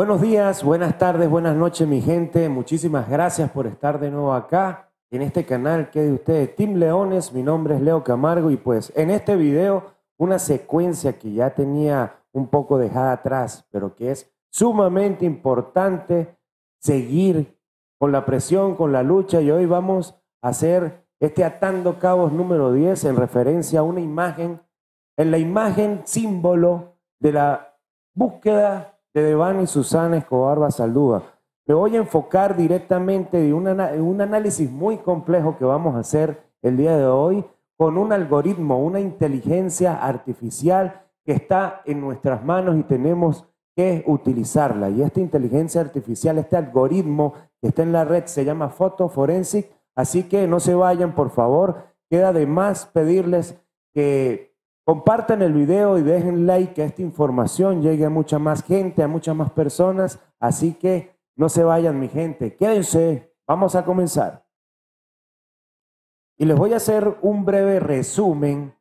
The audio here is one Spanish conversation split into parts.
Buenos días, buenas tardes, buenas noches, mi gente. Muchísimas gracias por estar de nuevo acá en este canal que de ustedes, Team Leones. Mi nombre es Leo Camargo y pues en este video una secuencia que ya tenía un poco dejada atrás, pero que es sumamente importante seguir con la presión, con la lucha y hoy vamos a hacer este atando cabos número 10 en referencia a una imagen, en la imagen símbolo de la búsqueda de Deván y Susana Escobar Basaldúa. Me voy a enfocar directamente en un, análisis muy complejo que vamos a hacer el día de hoy con un algoritmo, una inteligencia artificial que está en nuestras manos y tenemos que utilizarla. Y esta inteligencia artificial, este algoritmo que está en la red se llama Forensic, así que no se vayan, por favor. Queda de más pedirles que Compartan el video y dejen like, que esta información llegue a mucha más gente, a muchas más personas. Así que no se vayan, mi gente. Quédense. Vamos a comenzar. Y les voy a hacer un breve resumen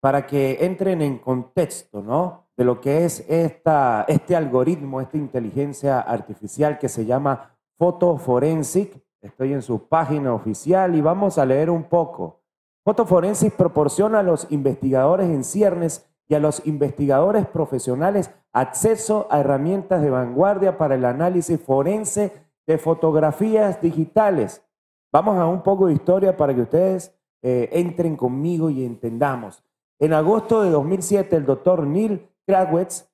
para que entren en contexto, ¿no? De lo que es este algoritmo, esta inteligencia artificial que se llama Photo Forensic. Estoy en su página oficial y vamos a leer un poco. Fotoforensis proporciona a los investigadores en ciernes y a los investigadores profesionales acceso a herramientas de vanguardia para el análisis forense de fotografías digitales. Vamos a un poco de historia para que ustedes eh, entren conmigo y entendamos. En agosto de 2007, el doctor Neil Krawitz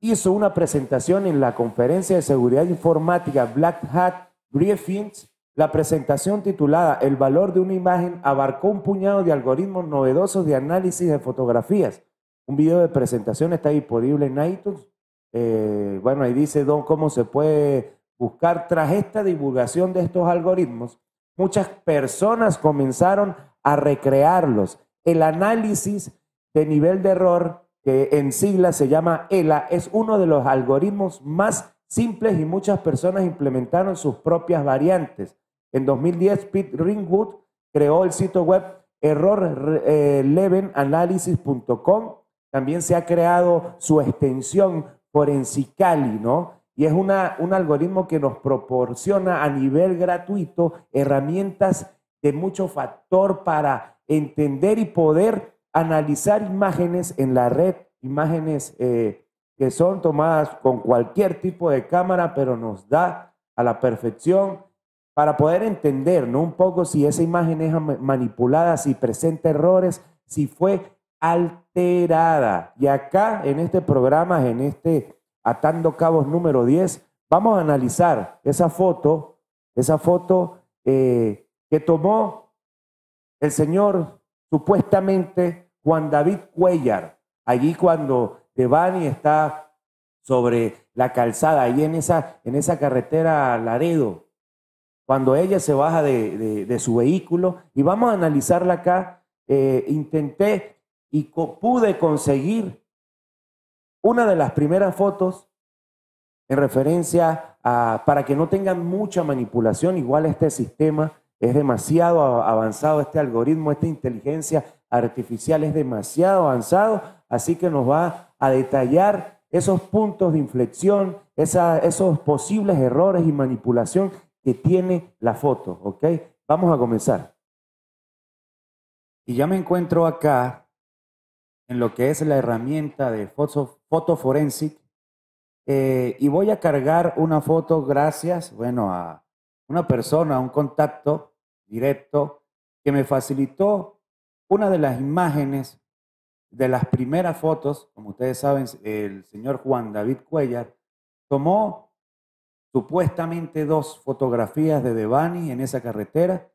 hizo una presentación en la Conferencia de Seguridad Informática Black Hat Briefings la presentación titulada El valor de una imagen abarcó un puñado de algoritmos novedosos de análisis de fotografías. Un video de presentación está disponible en iTunes. Eh, bueno, ahí dice Don cómo se puede buscar tras esta divulgación de estos algoritmos. Muchas personas comenzaron a recrearlos. El análisis de nivel de error, que en sigla se llama ELA, es uno de los algoritmos más simples y muchas personas implementaron sus propias variantes. En 2010, Pete Ringwood creó el sitio web errorlevenanalysis.com. Eh, También se ha creado su extensión Forensicali, ¿no? Y es una, un algoritmo que nos proporciona a nivel gratuito herramientas de mucho factor para entender y poder analizar imágenes en la red, imágenes eh, que son tomadas con cualquier tipo de cámara, pero nos da a la perfección para poder entender ¿no? un poco si esa imagen es manipulada, si presenta errores, si fue alterada. Y acá, en este programa, en este Atando Cabos número 10, vamos a analizar esa foto, esa foto eh, que tomó el señor supuestamente Juan David Cuellar, allí cuando Devani está sobre la calzada, ahí en esa, en esa carretera Laredo, cuando ella se baja de, su vehículo. Y vamos a analizarla acá. Eh, intenté y pude conseguir una de las primeras fotos en referencia a, para que no tengan mucha manipulación, igual este sistema es demasiado avanzado, este algoritmo, esta inteligencia artificial es demasiado avanzado, así que nos va a detallar esos puntos de inflexión, esos posibles errores y manipulación que tiene la foto, ¿ok? Vamos a comenzar. Y ya me encuentro acá en lo que es la herramienta de foto Forensic eh, y voy a cargar una foto gracias, bueno, a una persona, a un contacto directo que me facilitó una de las imágenes de las primeras fotos, como ustedes saben, el señor Juan David Cuellar tomó supuestamente dos fotografías de Devani en esa carretera.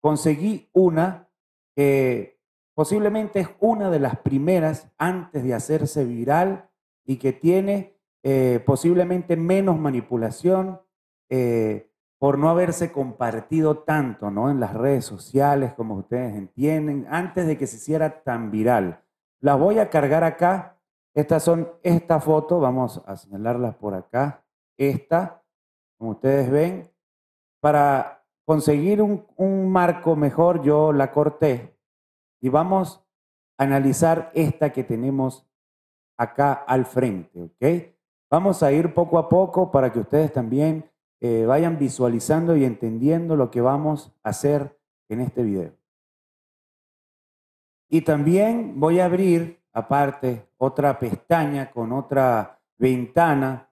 Conseguí una que posiblemente es una de las primeras antes de hacerse viral y que tiene eh, posiblemente menos manipulación eh, por no haberse compartido tanto ¿no? en las redes sociales, como ustedes entienden, antes de que se hiciera tan viral. La voy a cargar acá. Estas son estas fotos, vamos a señalarlas por acá esta, como ustedes ven, para conseguir un, marco mejor yo la corté y vamos a analizar esta que tenemos acá al frente, ¿ok? Vamos a ir poco a poco para que ustedes también eh, vayan visualizando y entendiendo lo que vamos a hacer en este video. Y también voy a abrir, aparte, otra pestaña con otra ventana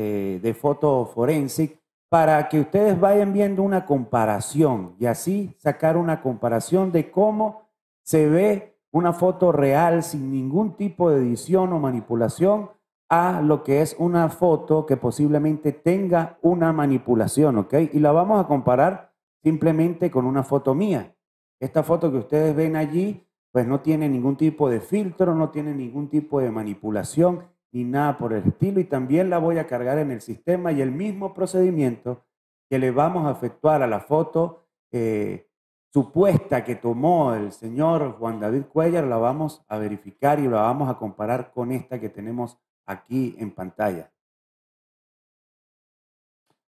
eh, de foto forensic para que ustedes vayan viendo una comparación y así sacar una comparación de cómo se ve una foto real sin ningún tipo de edición o manipulación a lo que es una foto que posiblemente tenga una manipulación, ¿ok? Y la vamos a comparar simplemente con una foto mía. Esta foto que ustedes ven allí, pues no tiene ningún tipo de filtro, no tiene ningún tipo de manipulación, ni nada por el estilo, y también la voy a cargar en el sistema y el mismo procedimiento que le vamos a efectuar a la foto eh, supuesta que tomó el señor Juan David Cuellar, la vamos a verificar y la vamos a comparar con esta que tenemos aquí en pantalla.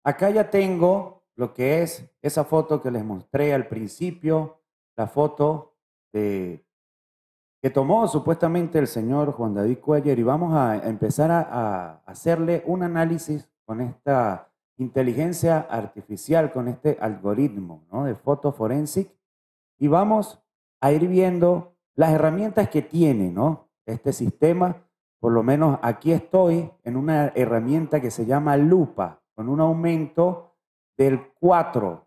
Acá ya tengo lo que es esa foto que les mostré al principio, la foto de que tomó supuestamente el señor Juan David Cuellar y vamos a empezar a, hacerle un análisis con esta inteligencia artificial, con este algoritmo ¿no? de forensic y vamos a ir viendo las herramientas que tiene ¿no? este sistema. Por lo menos aquí estoy en una herramienta que se llama lupa, con un aumento del 4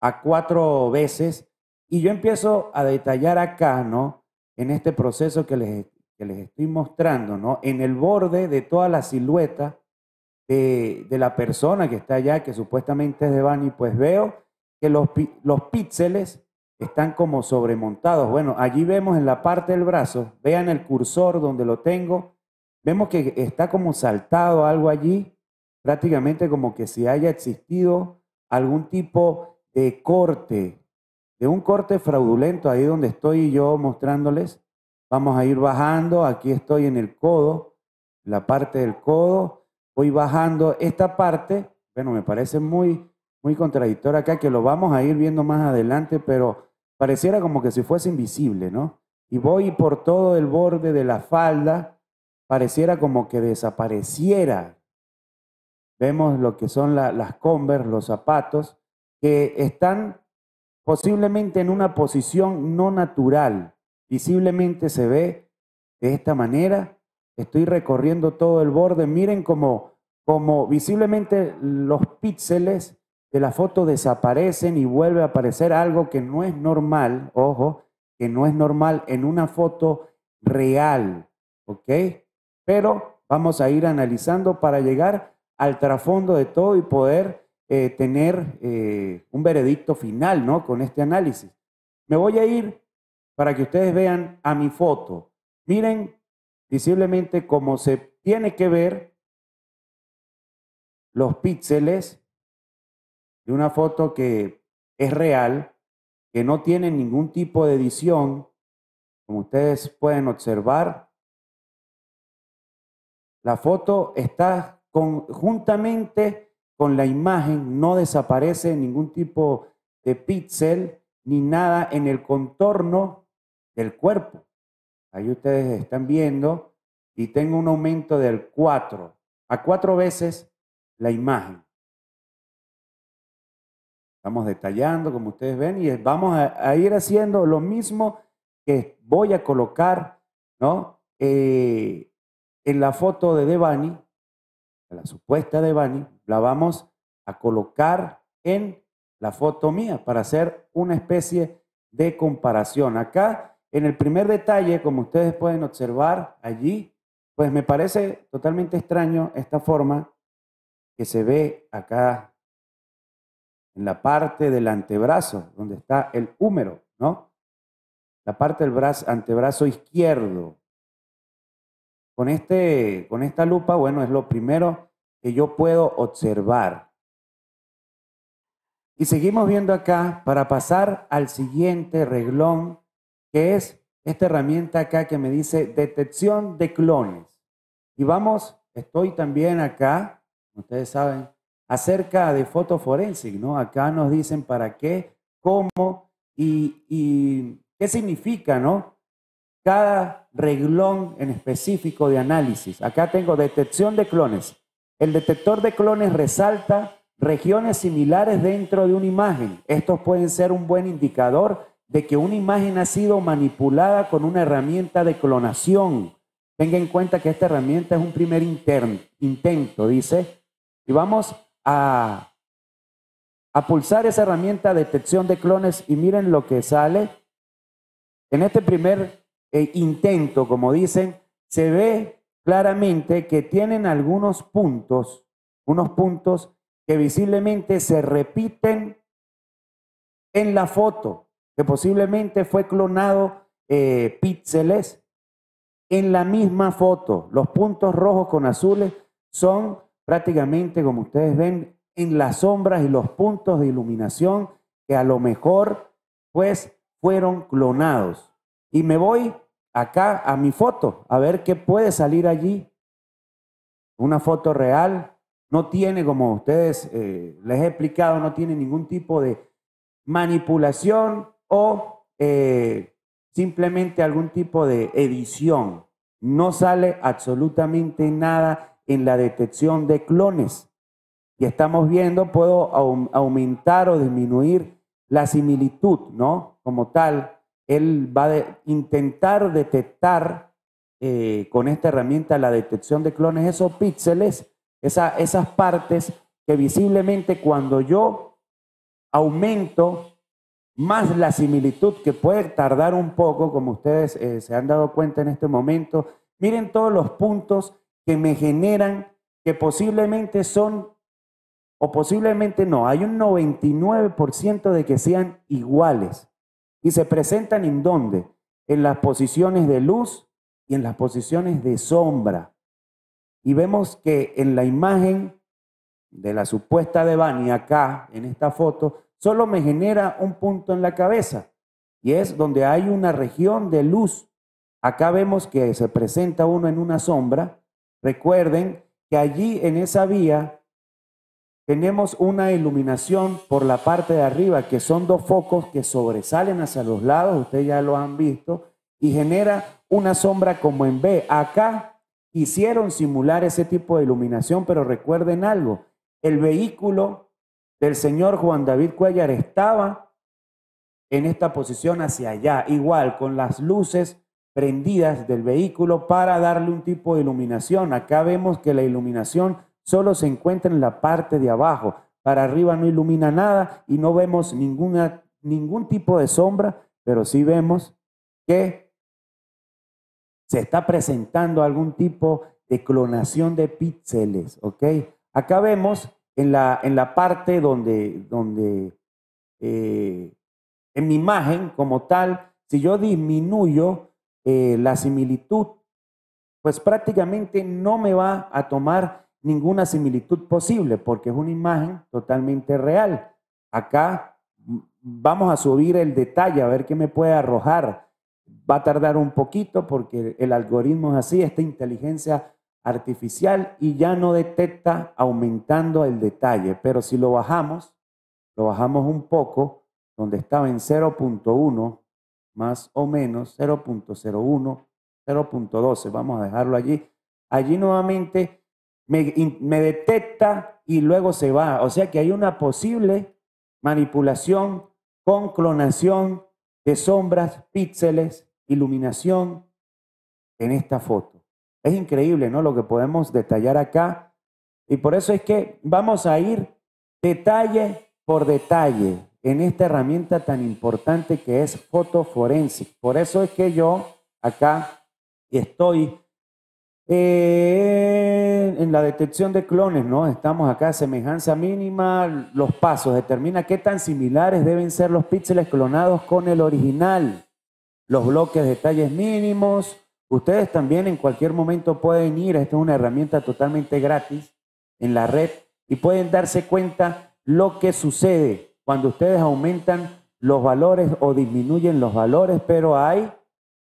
a 4 veces. Y yo empiezo a detallar acá, ¿no? en este proceso que les, que les estoy mostrando, ¿no? En el borde de toda la silueta de, de, la persona que está allá, que supuestamente es de Bani, pues veo que los, los píxeles están como sobremontados. Bueno, allí vemos en la parte del brazo, vean el cursor donde lo tengo, vemos que está como saltado algo allí, prácticamente como que si haya existido algún tipo de corte de un corte fraudulento, ahí donde estoy yo mostrándoles, vamos a ir bajando, aquí estoy en el codo, la parte del codo, voy bajando esta parte, bueno, me parece muy, muy contradictoria acá, que lo vamos a ir viendo más adelante, pero pareciera como que si fuese invisible, ¿no? Y voy por todo el borde de la falda, pareciera como que desapareciera. Vemos lo que son las converse, los zapatos, que están posiblemente en una posición no natural. Visiblemente se ve de esta manera. Estoy recorriendo todo el borde. Miren como, como visiblemente los píxeles de la foto desaparecen y vuelve a aparecer algo que no es normal, ojo, que no es normal en una foto real, ¿ok? Pero vamos a ir analizando para llegar al trasfondo de todo y poder eh, tener eh, un veredicto final ¿no? con este análisis. Me voy a ir para que ustedes vean a mi foto. Miren visiblemente cómo se tiene que ver los píxeles de una foto que es real, que no tiene ningún tipo de edición. Como ustedes pueden observar, la foto está conjuntamente con la imagen, no desaparece ningún tipo de píxel ni nada en el contorno del cuerpo. Ahí ustedes están viendo y tengo un aumento del 4 a 4 veces la imagen. Estamos detallando, como ustedes ven, y vamos a, ir haciendo lo mismo que voy a colocar ¿no? Eh, en la foto de Devani la supuesta de Bani, la vamos a colocar en la foto mía para hacer una especie de comparación. Acá, en el primer detalle, como ustedes pueden observar allí, pues me parece totalmente extraño esta forma que se ve acá en la parte del antebrazo, donde está el húmero, ¿no? La parte del brazo, antebrazo izquierdo. Con, este, con esta lupa, bueno, es lo primero que yo puedo observar. Y seguimos viendo acá para pasar al siguiente reglón, que es esta herramienta acá que me dice detección de clones. Y vamos, estoy también acá, ustedes saben, acerca de fotoforensic, ¿no? Acá nos dicen para qué, cómo y qué significa, ¿no? cada reglón en específico de análisis. Acá tengo detección de clones. El detector de clones resalta regiones similares dentro de una imagen. Estos pueden ser un buen indicador de que una imagen ha sido manipulada con una herramienta de clonación. Tenga en cuenta que esta herramienta es un primer intento, dice. Y vamos a, a pulsar esa herramienta de detección de clones y miren lo que sale. En este primer e intento, como dicen, se ve claramente que tienen algunos puntos, unos puntos que visiblemente se repiten en la foto, que posiblemente fue clonado eh, píxeles en la misma foto. Los puntos rojos con azules son prácticamente, como ustedes ven, en las sombras y los puntos de iluminación que a lo mejor pues fueron clonados. Y me voy acá a mi foto, a ver qué puede salir allí. Una foto real no tiene, como ustedes eh, les he explicado, no tiene ningún tipo de manipulación o eh, simplemente algún tipo de edición. No sale absolutamente nada en la detección de clones. Y estamos viendo, puedo aumentar o disminuir la similitud, ¿no? Como tal, él va a intentar detectar eh, con esta herramienta la detección de clones, esos píxeles, esas partes que visiblemente cuando yo aumento más la similitud que puede tardar un poco, como ustedes eh, se han dado cuenta en este momento, miren todos los puntos que me generan que posiblemente son o posiblemente no, hay un 99% de que sean iguales. Y se presentan en dónde? En las posiciones de luz y en las posiciones de sombra. Y vemos que en la imagen de la supuesta Devani acá, en esta foto, solo me genera un punto en la cabeza. Y es donde hay una región de luz. Acá vemos que se presenta uno en una sombra. Recuerden que allí en esa vía tenemos una iluminación por la parte de arriba, que son dos focos que sobresalen hacia los lados, ustedes ya lo han visto, y genera una sombra como en B. Acá hicieron simular ese tipo de iluminación, pero recuerden algo, el vehículo del señor Juan David Cuellar estaba en esta posición hacia allá, igual con las luces prendidas del vehículo para darle un tipo de iluminación. Acá vemos que la iluminación solo se encuentra en la parte de abajo. Para arriba no ilumina nada y no vemos ninguna, ningún tipo de sombra, pero sí vemos que se está presentando algún tipo de clonación de píxeles, ¿ok? Acá vemos en la, parte donde, donde eh, en mi imagen como tal, si yo disminuyo eh, la similitud, pues prácticamente no me va a tomar ninguna similitud posible porque es una imagen totalmente real. Acá vamos a subir el detalle a ver qué me puede arrojar. Va a tardar un poquito porque el algoritmo es así, esta inteligencia artificial y ya no detecta aumentando el detalle, pero si lo bajamos, lo bajamos un poco, donde estaba en 0.1 más o menos 0.01, 0.12, vamos a dejarlo allí. Allí nuevamente me, detecta y luego se va. O sea que hay una posible manipulación con clonación de sombras, píxeles, iluminación en esta foto. Es increíble, ¿no? Lo que podemos detallar acá. Y por eso es que vamos a ir detalle por detalle en esta herramienta tan importante que es forense. Por eso es que yo acá estoy en la detección de clones, ¿no? Estamos acá, semejanza mínima, los pasos, determina qué tan similares deben ser los píxeles clonados con el original, los bloques, detalles mínimos. Ustedes también en cualquier momento pueden ir, esta es una herramienta totalmente gratis en la red y pueden darse cuenta lo que sucede cuando ustedes aumentan los valores o disminuyen los valores, pero hay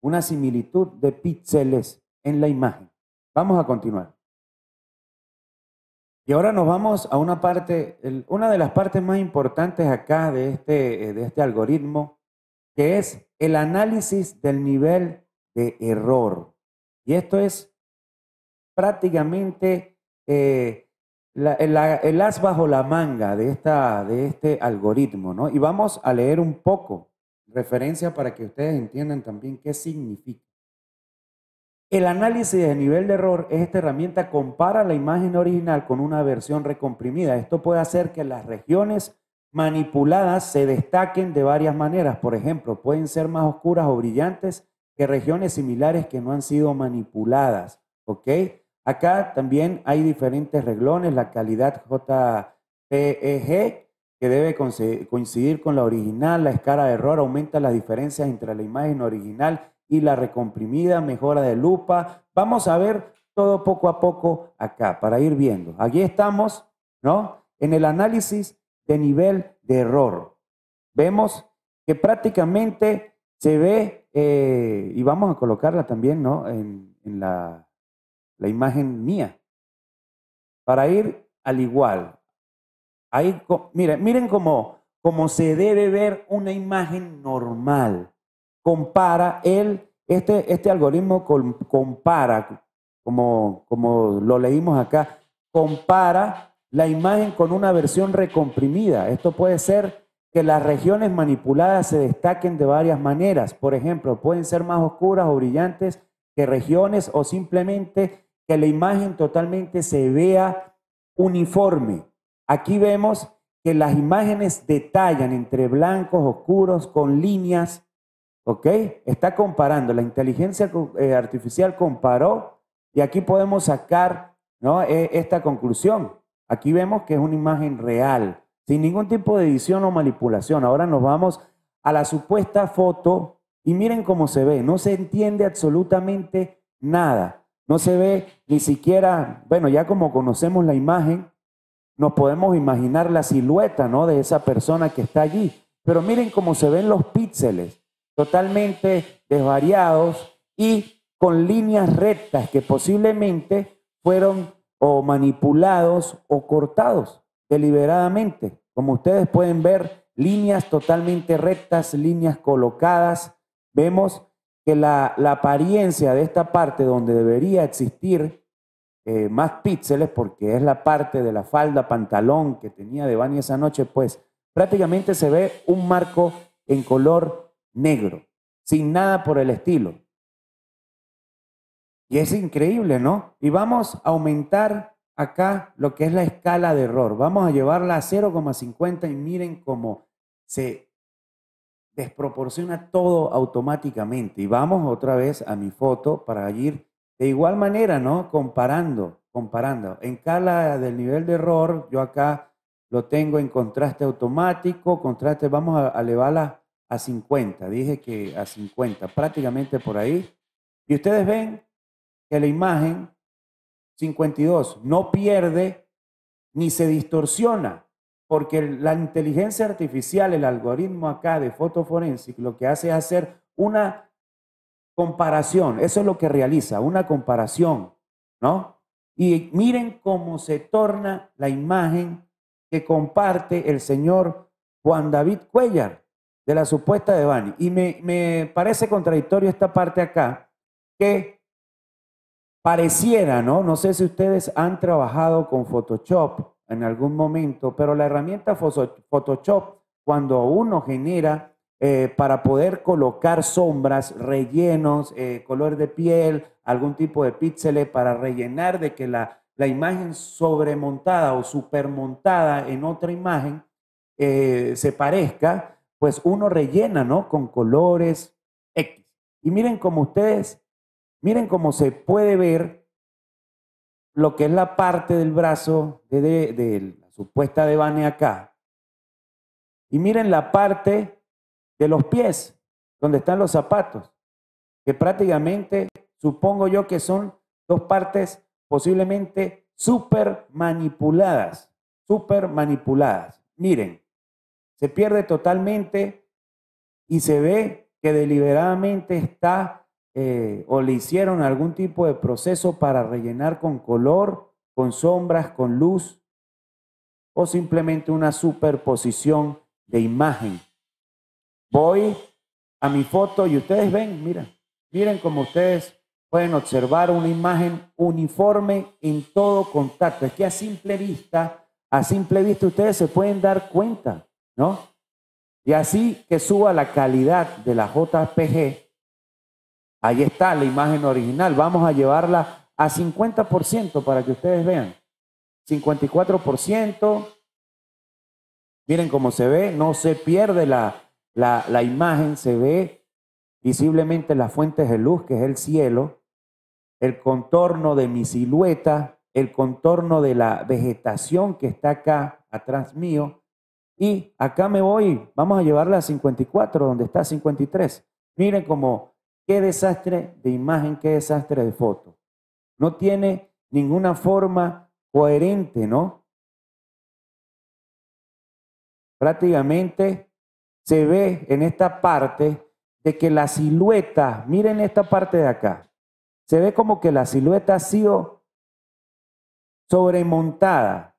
una similitud de píxeles en la imagen. Vamos a continuar. Y ahora nos vamos a una parte, una de las partes más importantes acá de este, eh, de este algoritmo, que es el análisis del nivel de error. Y esto es prácticamente eh, el as bajo la manga de, esta, de este algoritmo, ¿no? Y vamos a leer un poco referencia para que ustedes entiendan también qué significa. El análisis de nivel de error es esta herramienta compara la imagen original con una versión recomprimida. Esto puede hacer que las regiones manipuladas se destaquen de varias maneras. Por ejemplo, pueden ser más oscuras o brillantes que regiones similares que no han sido manipuladas. ¿Ok? Acá también hay diferentes reglones. La calidad JPEG, que debe coincidir con la original. La escala de error aumenta las diferencias entre la imagen original y la recomprimida, mejora de lupa. Vamos a ver todo poco a poco acá para ir viendo. Aquí estamos, ¿no? En el análisis de nivel de error. Vemos que prácticamente se ve, eh, y vamos a colocarla también, ¿no? En, la, imagen mía, para ir al igual. Ahí, miren, miren cómo se debe ver una imagen normal compara, el este, este algoritmo compara, como, como lo leímos acá, compara la imagen con una versión recomprimida. Esto puede ser que las regiones manipuladas se destaquen de varias maneras. Por ejemplo, pueden ser más oscuras o brillantes que regiones o simplemente que la imagen totalmente se vea uniforme. Aquí vemos que las imágenes detallan entre blancos, oscuros, con líneas ¿Ok? Está comparando. La inteligencia eh, artificial comparó y aquí podemos sacar e, esta conclusión. Aquí vemos que es una imagen real, sin ningún tipo de edición o manipulación. Ahora nos vamos a la supuesta foto y miren cómo se ve. No se entiende absolutamente nada. No se ve ni siquiera, bueno, ya como conocemos la imagen, nos podemos imaginar la silueta, De esa persona que está allí. Pero miren cómo se ven los píxeles totalmente desvariados y con líneas rectas que posiblemente fueron o manipulados o cortados deliberadamente. Como ustedes pueden ver, líneas totalmente rectas, líneas colocadas. Vemos que la, apariencia de esta parte donde debería existir eh, más píxeles, porque es la parte de la falda, pantalón que tenía Devani esa noche, pues prácticamente se ve un marco en color negro, sin nada por el estilo. Y es increíble, ¿no? Y vamos a aumentar acá lo que es la escala de error. Vamos a llevarla a 0,50 y miren cómo se desproporciona todo automáticamente. Y vamos otra vez a mi foto para ir de igual manera, ¿no? Comparando, comparando. En cala del nivel de error, yo acá lo tengo en contraste automático, contraste, vamos a, elevarla a 50, dije que a 50, prácticamente por ahí. Y ustedes ven que la imagen 52 no pierde ni se distorsiona, porque la inteligencia artificial, el algoritmo acá de forensic lo que hace es hacer una comparación, eso es lo que realiza, una comparación, ¿no? Y miren cómo se torna la imagen que comparte el señor Juan David Cuellar de la supuesta de Bani. Y me, parece contradictorio esta parte acá, que pareciera, ¿no? No sé si ustedes han trabajado con Photoshop en algún momento, pero la herramienta Photoshop, cuando uno genera eh, para poder colocar sombras, rellenos, eh, color de piel, algún tipo de píxeles para rellenar de que la, la imagen sobremontada o supermontada en otra imagen eh, se parezca, pues uno rellena, ¿no? Con colores X. Y miren como ustedes, miren cómo se puede ver lo que es la parte del brazo de, la supuesta devane acá. Y miren la parte de los pies, donde están los zapatos, que prácticamente supongo yo que son dos partes posiblemente super manipuladas, super manipuladas. Miren, se pierde totalmente y se ve que deliberadamente está eh, o le hicieron algún tipo de proceso para rellenar con color, con sombras, con luz, o simplemente una superposición de imagen. Voy a mi foto y ustedes ven, miren, miren como ustedes pueden observar una imagen uniforme en todo contacto. Es que a simple vista, a simple vista ustedes se pueden dar cuenta ¿no? Y así que suba la calidad de la JPG, ahí está la imagen original, vamos a llevarla a 50% para que ustedes vean. 54%, miren cómo se ve, no se pierde la, la, la imagen, se ve visiblemente las fuentes de luz, que es el cielo, el contorno de mi silueta, el contorno de la vegetación que está acá atrás mío, y acá me voy, vamos a llevarla a 54, donde está 53. Miren cómo, qué desastre de imagen, qué desastre de foto. No tiene ninguna forma coherente, ¿no? Prácticamente se ve en esta parte de que la silueta, miren esta parte de acá, se ve como que la silueta ha sido sobremontada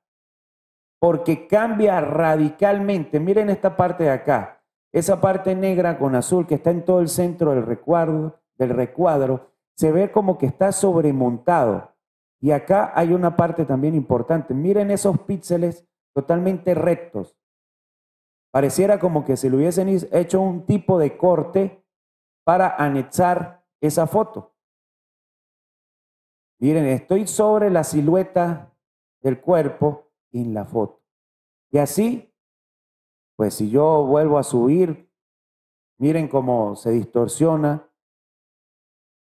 porque cambia radicalmente. Miren esta parte de acá, esa parte negra con azul que está en todo el centro del recuadro, del recuadro se ve como que está sobremontado. Y acá hay una parte también importante. Miren esos píxeles totalmente rectos. Pareciera como que se le hubiesen hecho un tipo de corte para anexar esa foto. Miren, estoy sobre la silueta del cuerpo en la foto. Y así, pues si yo vuelvo a subir, miren cómo se distorsiona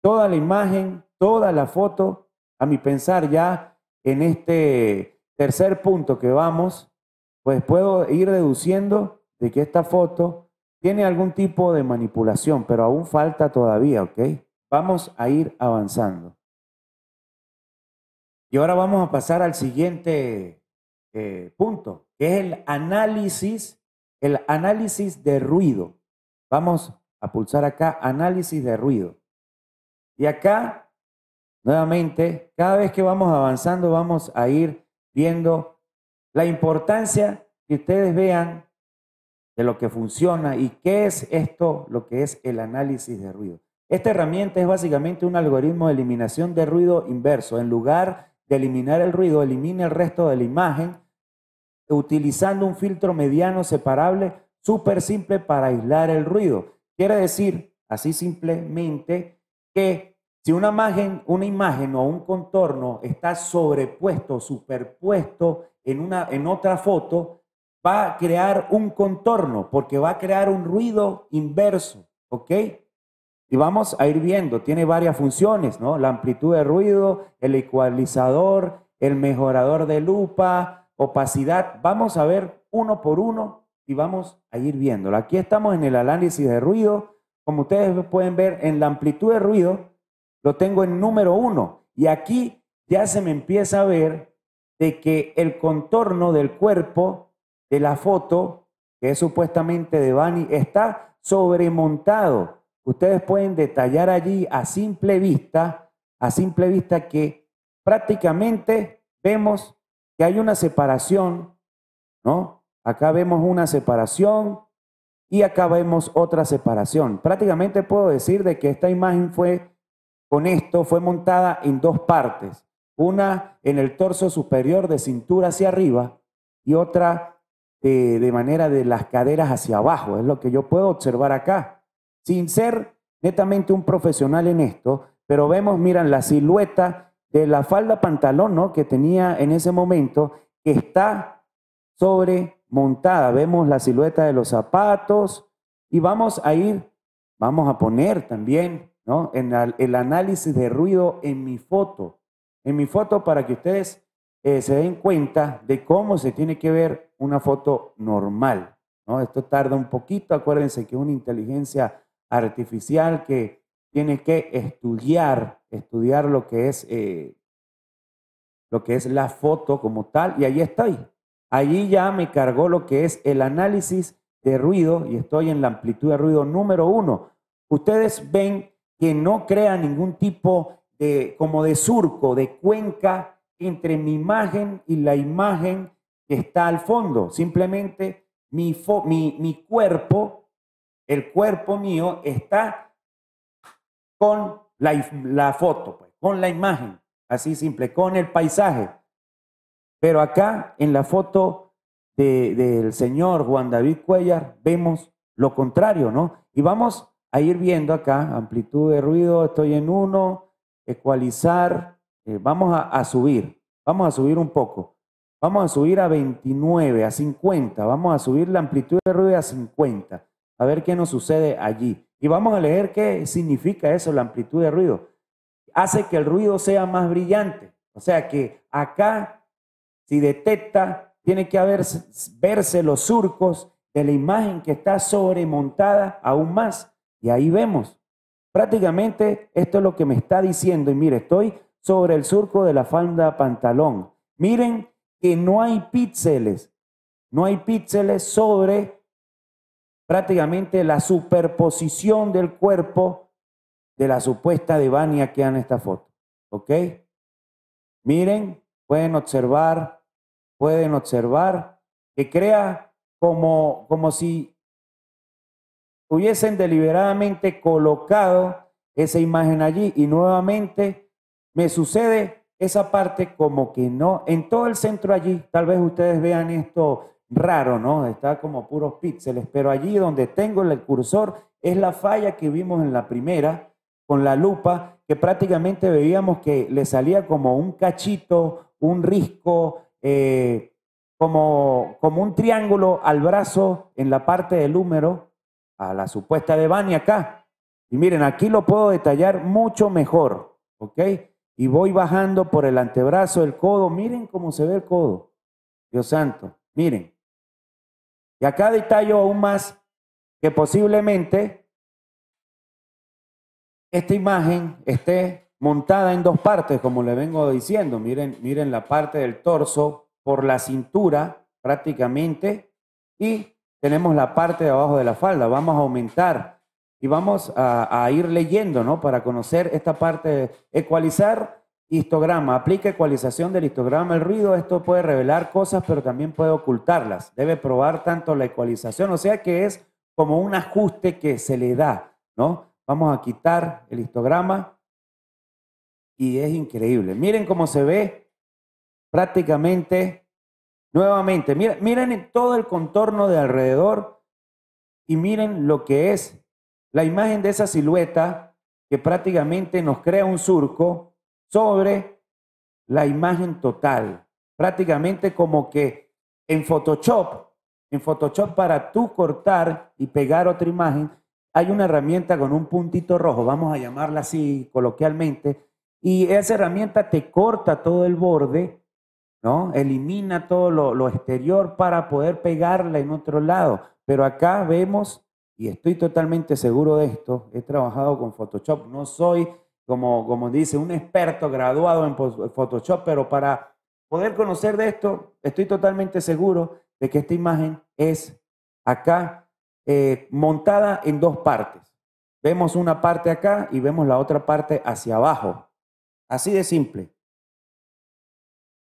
toda la imagen, toda la foto, a mi pensar ya en este tercer punto que vamos, pues puedo ir deduciendo de que esta foto tiene algún tipo de manipulación, pero aún falta todavía, ¿ok? Vamos a ir avanzando. Y ahora vamos a pasar al siguiente eh, punto, que es el análisis, el análisis de ruido. Vamos a pulsar acá análisis de ruido. Y acá, nuevamente, cada vez que vamos avanzando, vamos a ir viendo la importancia que ustedes vean de lo que funciona y qué es esto, lo que es el análisis de ruido. Esta herramienta es básicamente un algoritmo de eliminación de ruido inverso. En lugar de eliminar el ruido, elimina el resto de la imagen utilizando un filtro mediano separable súper simple para aislar el ruido. Quiere decir, así simplemente, que si una imagen, una imagen o un contorno está sobrepuesto, superpuesto en, una, en otra foto, va a crear un contorno porque va a crear un ruido inverso, ¿ok? Y vamos a ir viendo, tiene varias funciones, ¿no? La amplitud de ruido, el ecualizador, el mejorador de lupa, opacidad. Vamos a ver uno por uno y vamos a ir viéndolo. Aquí estamos en el análisis de ruido. Como ustedes pueden ver, en la amplitud de ruido lo tengo en número uno. Y aquí ya se me empieza a ver de que el contorno del cuerpo de la foto, que es supuestamente de Bani, está sobremontado. Ustedes pueden detallar allí a simple vista, a simple vista que prácticamente vemos que hay una separación, ¿no? Acá vemos una separación y acá vemos otra separación. Prácticamente puedo decir de que esta imagen fue, con esto, fue montada en dos partes. Una en el torso superior de cintura hacia arriba y otra eh, de manera de las caderas hacia abajo. Es lo que yo puedo observar acá. Sin ser netamente un profesional en esto, pero vemos, miran, la silueta de la falda pantalón, ¿no? Que tenía en ese momento, que está sobremontada. Vemos la silueta de los zapatos y vamos a ir, vamos a poner también, ¿no? En el análisis de ruido en mi foto, en mi foto para que ustedes eh, se den cuenta de cómo se tiene que ver una foto normal, ¿no? Esto tarda un poquito, acuérdense que es una inteligencia artificial que tiene que estudiar, estudiar lo que es, eh, lo que es la foto como tal, y ahí estoy. Allí ya me cargó lo que es el análisis de ruido y estoy en la amplitud de ruido número uno. Ustedes ven que no crea ningún tipo de, como de surco, de cuenca entre mi imagen y la imagen que está al fondo. Simplemente mi, mi, mi cuerpo, el cuerpo mío está con la, foto, pues, con la imagen, así simple, con el paisaje. Pero acá en la foto del señor Juan David Cuellar vemos lo contrario, ¿no? Y vamos a ir viendo acá, amplitud de ruido, estoy en uno, ecualizar, eh, vamos a subir, vamos a subir un poco. Vamos a subir a 29, a 50, vamos a subir la amplitud de ruido a 50 a ver qué nos sucede allí. Y vamos a leer qué significa eso, la amplitud de ruido. Hace que el ruido sea más brillante. O sea que acá, si detecta, tiene que haber, verse los surcos de la imagen que está sobremontada aún más. Y ahí vemos. Prácticamente esto es lo que me está diciendo. Y mire, estoy sobre el surco de la falda pantalón. Miren que no hay píxeles. No hay píxeles sobre prácticamente la superposición del cuerpo de la supuesta Devania que en esta foto. ¿Ok? Miren, pueden observar, pueden observar que crea como, como si hubiesen deliberadamente colocado esa imagen allí y nuevamente me sucede esa parte como que no, en todo el centro allí, tal vez ustedes vean esto raro, ¿no? Está como puros píxeles, pero allí donde tengo el cursor es la falla que vimos en la primera con la lupa, que prácticamente veíamos que le salía como un cachito, un risco, eh, como, como un triángulo al brazo en la parte del húmero, a la supuesta de Bani acá. Y miren, aquí lo puedo detallar mucho mejor, ¿ok? Y voy bajando por el antebrazo, el codo. Miren cómo se ve el codo. Dios santo, miren. Y acá detallo aún más que posiblemente esta imagen esté montada en dos partes, como le vengo diciendo. Miren, miren la parte del torso por la cintura prácticamente y tenemos la parte de abajo de la falda. Vamos a aumentar y vamos a, ir leyendo, ¿no? Para conocer esta parte, ecualizar Histograma. Aplica ecualización del histograma el ruido. Esto puede revelar cosas, pero también puede ocultarlas. Debe probar tanto la ecualización, o sea que es como un ajuste que se le da, ¿no? Vamos a quitar el histograma y es increíble. Miren cómo se ve prácticamente nuevamente. Miren, miren todo el contorno de alrededor y miren lo que es la imagen de esa silueta que prácticamente nos crea un surco sobre la imagen total. Prácticamente como que en Photoshop, en Photoshop para tú cortar y pegar otra imagen, hay una herramienta con un puntito rojo, vamos a llamarla así coloquialmente, y esa herramienta te corta todo el borde, ¿no? Elimina todo lo, lo exterior para poder pegarla en otro lado. Pero acá vemos, y estoy totalmente seguro de esto, he trabajado con Photoshop, no soy como, dice, un experto graduado en Photoshop, pero para poder conocer de esto, estoy totalmente seguro de que esta imagen es acá eh, montada en dos partes. Vemos una parte acá y vemos la otra parte hacia abajo. Así de simple.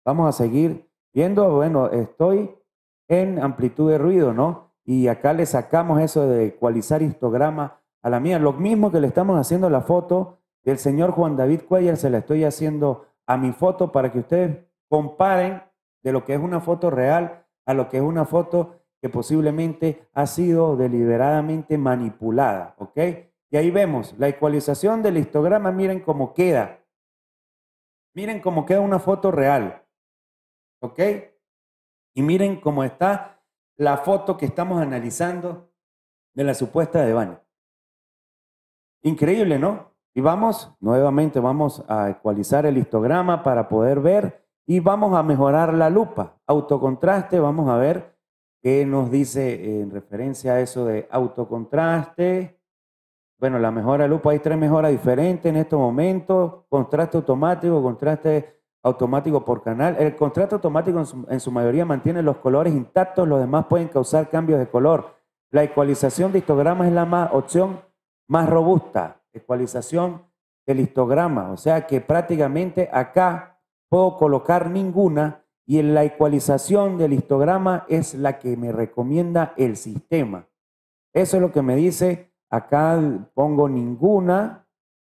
Vamos a seguir viendo, bueno, estoy en amplitud de ruido, ¿no? Y acá le sacamos eso de ecualizar histograma a la mía. Lo mismo que le estamos haciendo la foto del señor Juan David Cuellar se la estoy haciendo a mi foto para que ustedes comparen de lo que es una foto real a lo que es una foto que posiblemente ha sido deliberadamente manipulada, ¿ok? Y ahí vemos la ecualización del histograma, miren cómo queda. Miren cómo queda una foto real, ¿ok? Y miren cómo está la foto que estamos analizando de la supuesta de Bani. Increíble, ¿no? Y vamos, nuevamente vamos a ecualizar el histograma para poder ver y vamos a mejorar la lupa. Autocontraste, vamos a ver qué nos dice en referencia a eso de autocontraste. Bueno, la mejora de lupa, hay tres mejoras diferentes en estos momentos. Contraste automático, contraste automático por canal. El contraste automático en su, mayoría mantiene los colores intactos, los demás pueden causar cambios de color. La ecualización de histograma es la más, opción más robusta ecualización del histograma. O sea que prácticamente acá puedo colocar ninguna y en la ecualización del histograma es la que me recomienda el sistema. Eso es lo que me dice, acá pongo ninguna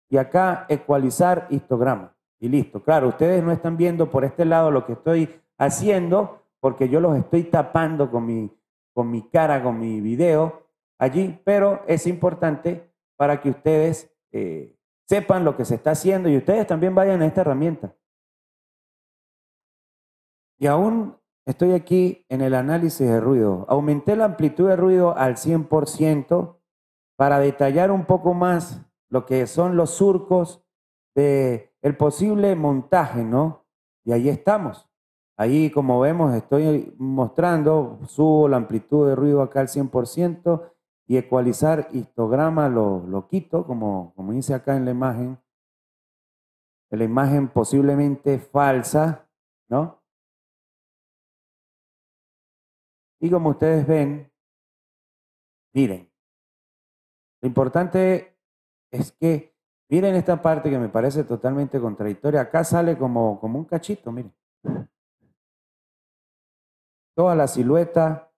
y acá ecualizar histograma. Y listo. Claro, ustedes no están viendo por este lado lo que estoy haciendo porque yo los estoy tapando con mi, con mi cara, con mi video allí, pero es importante para que ustedes eh, sepan lo que se está haciendo y ustedes también vayan a esta herramienta. Y aún estoy aquí en el análisis de ruido. Aumenté la amplitud de ruido al 100% para detallar un poco más lo que son los surcos de el posible montaje, ¿no? Y ahí estamos. Ahí, como vemos, estoy mostrando, subo la amplitud de ruido acá al 100%, y ecualizar histograma lo, quito, como, como dice acá en la imagen, la imagen posiblemente falsa, ¿no? Y como ustedes ven, miren, lo importante es que, miren esta parte que me parece totalmente contradictoria, acá sale como, como un cachito, miren. Toda la silueta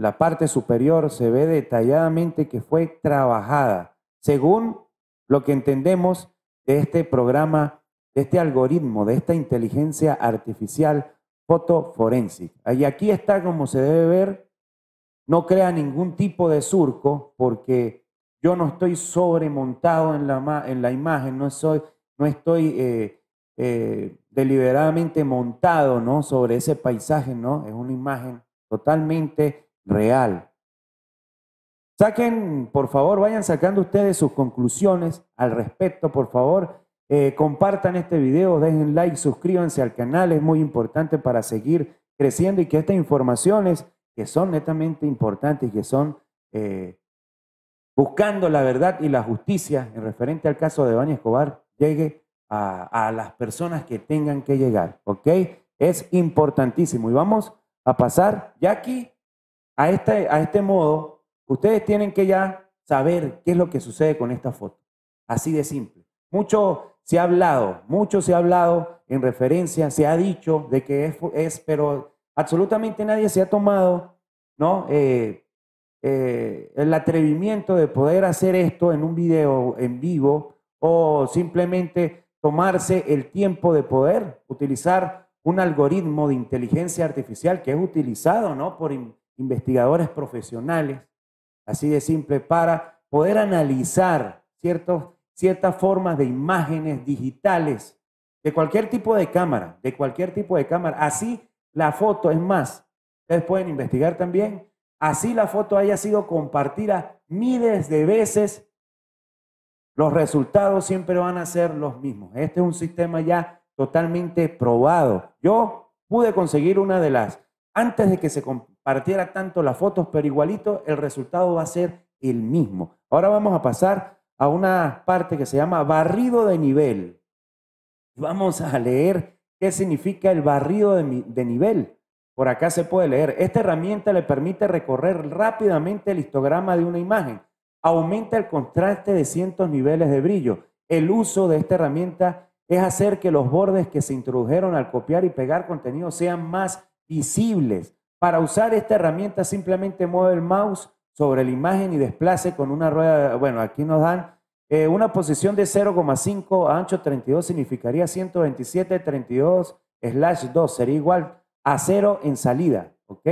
la parte superior se ve detalladamente que fue trabajada, según lo que entendemos de este programa, de este algoritmo, de esta inteligencia artificial fotoforensic. Y aquí está como se debe ver, no crea ningún tipo de surco porque yo no estoy sobremontado en la, en la imagen, no, soy, no estoy eh, eh, deliberadamente montado ¿no? sobre ese paisaje, ¿no? es una imagen totalmente real. Saquen, por favor, vayan sacando ustedes sus conclusiones al respecto, por favor. Eh, compartan este video, dejen like, suscríbanse al canal, es muy importante para seguir creciendo y que estas informaciones que son netamente importantes, que son eh, buscando la verdad y la justicia en referente al caso de Bani Escobar, llegue a, las personas que tengan que llegar, ¿ok? Es importantísimo. Y vamos a pasar, Jackie, a este, a este modo, ustedes tienen que ya saber qué es lo que sucede con esta foto. Así de simple. Mucho se ha hablado, mucho se ha hablado en referencia, se ha dicho de que es, pero absolutamente nadie se ha tomado ¿no? Eh, eh, el atrevimiento de poder hacer esto en un video en vivo o simplemente tomarse el tiempo de poder utilizar un algoritmo de inteligencia artificial que es utilizado ¿no? por, investigadores profesionales, así de simple, para poder analizar ciertos, ciertas formas de imágenes digitales de cualquier tipo de cámara, de cualquier tipo de cámara. Así la foto, es más, ustedes pueden investigar también, así la foto haya sido compartida miles de veces, los resultados siempre van a ser los mismos. Este es un sistema ya totalmente probado. Yo pude conseguir una de las, antes de que se, partiera tanto las fotos, pero igualito el resultado va a ser el mismo. Ahora vamos a pasar a una parte que se llama barrido de nivel. Vamos a leer qué significa el barrido de, nivel. Por acá se puede leer. Esta herramienta le permite recorrer rápidamente el histograma de una imagen. Aumenta el contraste de cientos niveles de brillo. El uso de esta herramienta es hacer que los bordes que se introdujeron al copiar y pegar contenido sean más visibles. Para usar esta herramienta simplemente mueve el mouse sobre la imagen y desplace con una rueda, bueno, aquí nos dan eh, una posición de 0,5 a ancho 32 significaría 32, slash 2, sería igual a 0 en salida, ¿ok?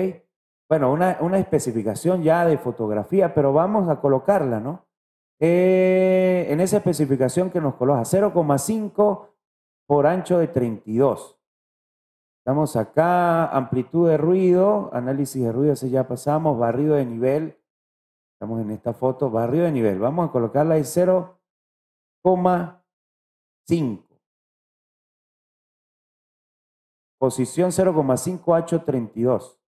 Bueno, una, especificación ya de fotografía, pero vamos a colocarla, ¿no? Eh, en esa especificación que nos coloca 0,5 por ancho de 32. Estamos acá, amplitud de ruido, análisis de ruido, ese ya pasamos, barrido de nivel. Estamos en esta foto, barrido de nivel. Vamos a colocarla en 0,5. Posición 0,5H32.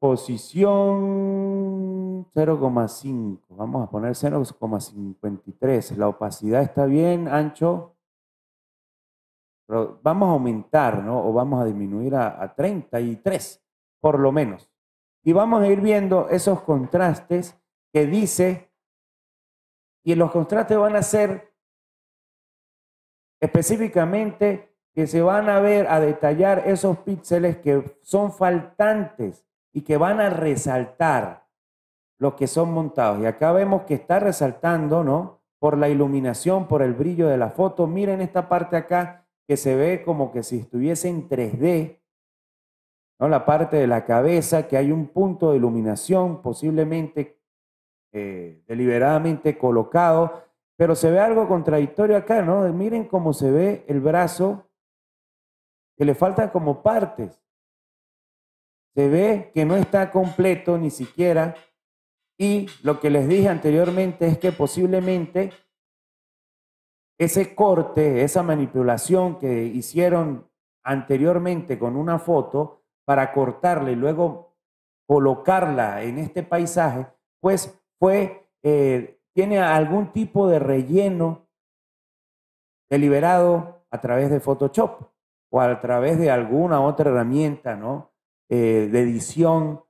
Posición 0,5. Vamos a poner 0,53. La opacidad está bien, ancho vamos a aumentar, ¿no? O vamos a disminuir a, a 33, por lo menos. Y vamos a ir viendo esos contrastes que dice, y los contrastes van a ser específicamente que se van a ver a detallar esos píxeles que son faltantes y que van a resaltar los que son montados. Y acá vemos que está resaltando, ¿no? Por la iluminación, por el brillo de la foto. Miren esta parte acá que se ve como que si estuviese en 3D, ¿no? la parte de la cabeza, que hay un punto de iluminación posiblemente eh, deliberadamente colocado, pero se ve algo contradictorio acá, ¿no? miren cómo se ve el brazo, que le faltan como partes. Se ve que no está completo ni siquiera. Y lo que les dije anteriormente es que posiblemente ese corte, esa manipulación que hicieron anteriormente con una foto para cortarla y luego colocarla en este paisaje, pues fue, eh, tiene algún tipo de relleno deliberado a través de Photoshop o a través de alguna otra herramienta ¿no? Eh, de edición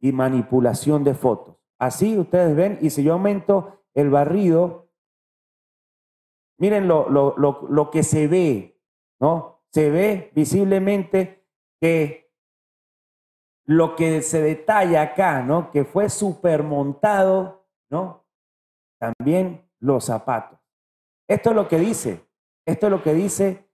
y manipulación de fotos. Así ustedes ven, y si yo aumento el barrido, Miren lo, lo, que se ve, ¿no? Se ve visiblemente que lo que se detalla acá, ¿no? Que fue supermontado, ¿no? También los zapatos. Esto es lo que dice, esto es lo que dice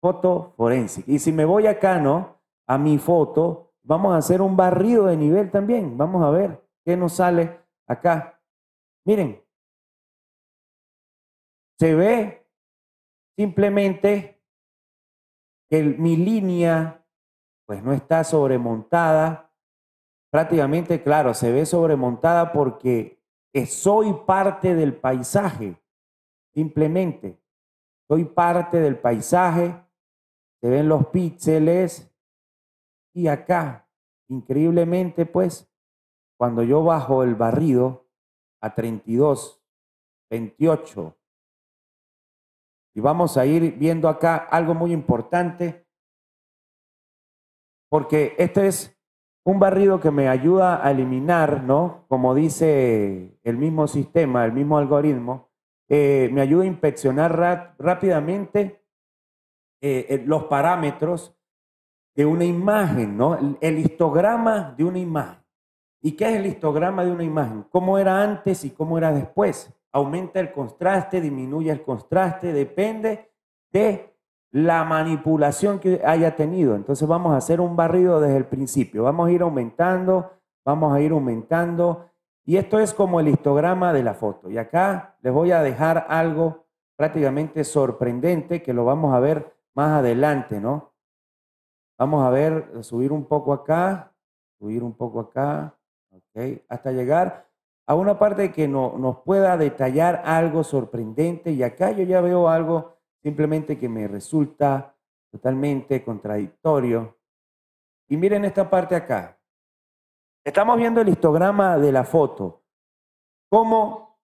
foto forense. Y si me voy acá, ¿no? A mi foto, vamos a hacer un barrido de nivel también. Vamos a ver qué nos sale acá. Miren, se ve simplemente que mi línea pues no está sobremontada. Prácticamente, claro, se ve sobremontada porque soy parte del paisaje, simplemente. Soy parte del paisaje, se ven los píxeles y acá, increíblemente, pues, cuando yo bajo el barrido a 32, 28, y vamos a ir viendo acá algo muy importante, porque este es un barrido que me ayuda a eliminar, ¿no? Como dice el mismo sistema, el mismo algoritmo, eh, me ayuda a inspeccionar rápidamente eh, eh, los parámetros de una imagen, ¿no? El, el histograma de una imagen. ¿Y qué es el histograma de una imagen? ¿Cómo era antes y cómo era después? aumenta el contraste, disminuye el contraste, depende de la manipulación que haya tenido. Entonces vamos a hacer un barrido desde el principio, vamos a ir aumentando, vamos a ir aumentando. Y esto es como el histograma de la foto. Y acá les voy a dejar algo prácticamente sorprendente que lo vamos a ver más adelante, ¿no? Vamos a ver, subir un poco acá, subir un poco acá, ok, hasta llegar a una parte que no, nos pueda detallar algo sorprendente y acá yo ya veo algo simplemente que me resulta totalmente contradictorio. Y miren esta parte acá. Estamos viendo el histograma de la foto, cómo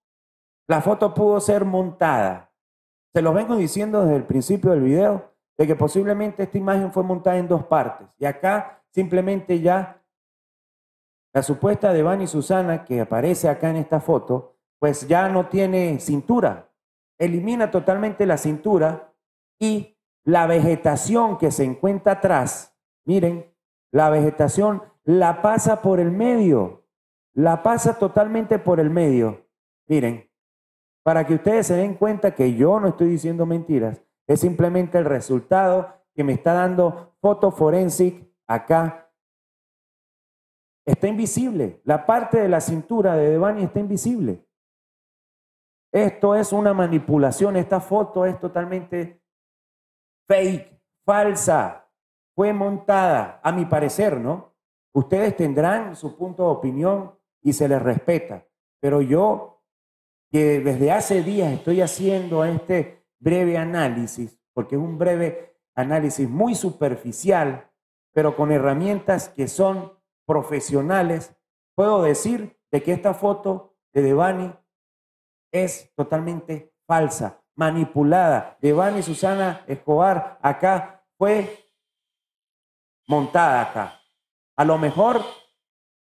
la foto pudo ser montada. Se los vengo diciendo desde el principio del video, de que posiblemente esta imagen fue montada en dos partes. Y acá simplemente ya la supuesta de Van y Susana que aparece acá en esta foto, pues ya no tiene cintura. Elimina totalmente la cintura y la vegetación que se encuentra atrás, miren, la vegetación la pasa por el medio, la pasa totalmente por el medio. Miren, para que ustedes se den cuenta que yo no estoy diciendo mentiras, es simplemente el resultado que me está dando foto Forensic acá Está invisible. La parte de la cintura de Devani está invisible. Esto es una manipulación. Esta foto es totalmente fake, falsa. Fue montada, a mi parecer, ¿no? Ustedes tendrán su punto de opinión y se les respeta. Pero yo, que desde hace días estoy haciendo este breve análisis, porque es un breve análisis muy superficial, pero con herramientas que son profesionales, puedo decir de que esta foto de Devani es totalmente falsa, manipulada. Devani Susana Escobar acá fue montada acá. A lo mejor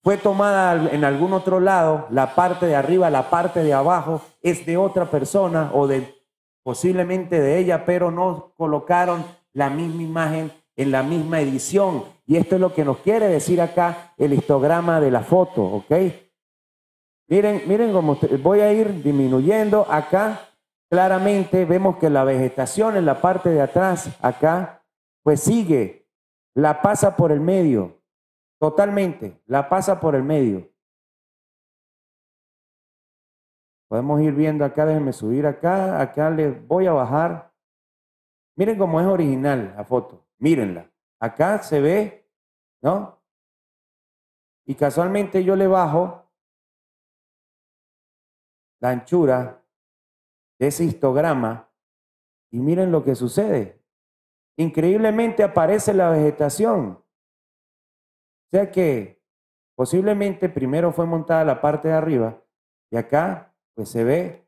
fue tomada en algún otro lado, la parte de arriba, la parte de abajo es de otra persona o de posiblemente de ella, pero no colocaron la misma imagen en la misma edición. Y esto es lo que nos quiere decir acá el histograma de la foto, ¿ok? Miren, miren cómo voy a ir disminuyendo acá. Claramente vemos que la vegetación en la parte de atrás, acá, pues sigue, la pasa por el medio, totalmente, la pasa por el medio. Podemos ir viendo acá, déjenme subir acá, acá les voy a bajar. Miren cómo es original la foto. Mírenla. Acá se ve, ¿no? Y casualmente yo le bajo la anchura de ese histograma y miren lo que sucede. Increíblemente aparece la vegetación. O sea que posiblemente primero fue montada la parte de arriba y acá pues se ve,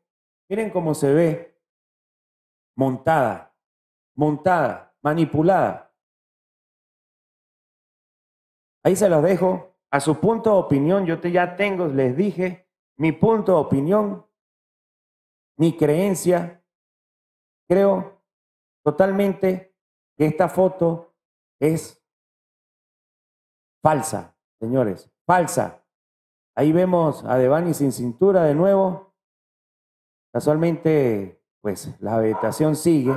miren cómo se ve montada, montada manipulada. Ahí se los dejo. A su punto de opinión, yo te, ya tengo, les dije, mi punto de opinión, mi creencia. Creo totalmente que esta foto es falsa, señores, falsa. Ahí vemos a Devani sin cintura de nuevo. Casualmente, pues la habitación sigue.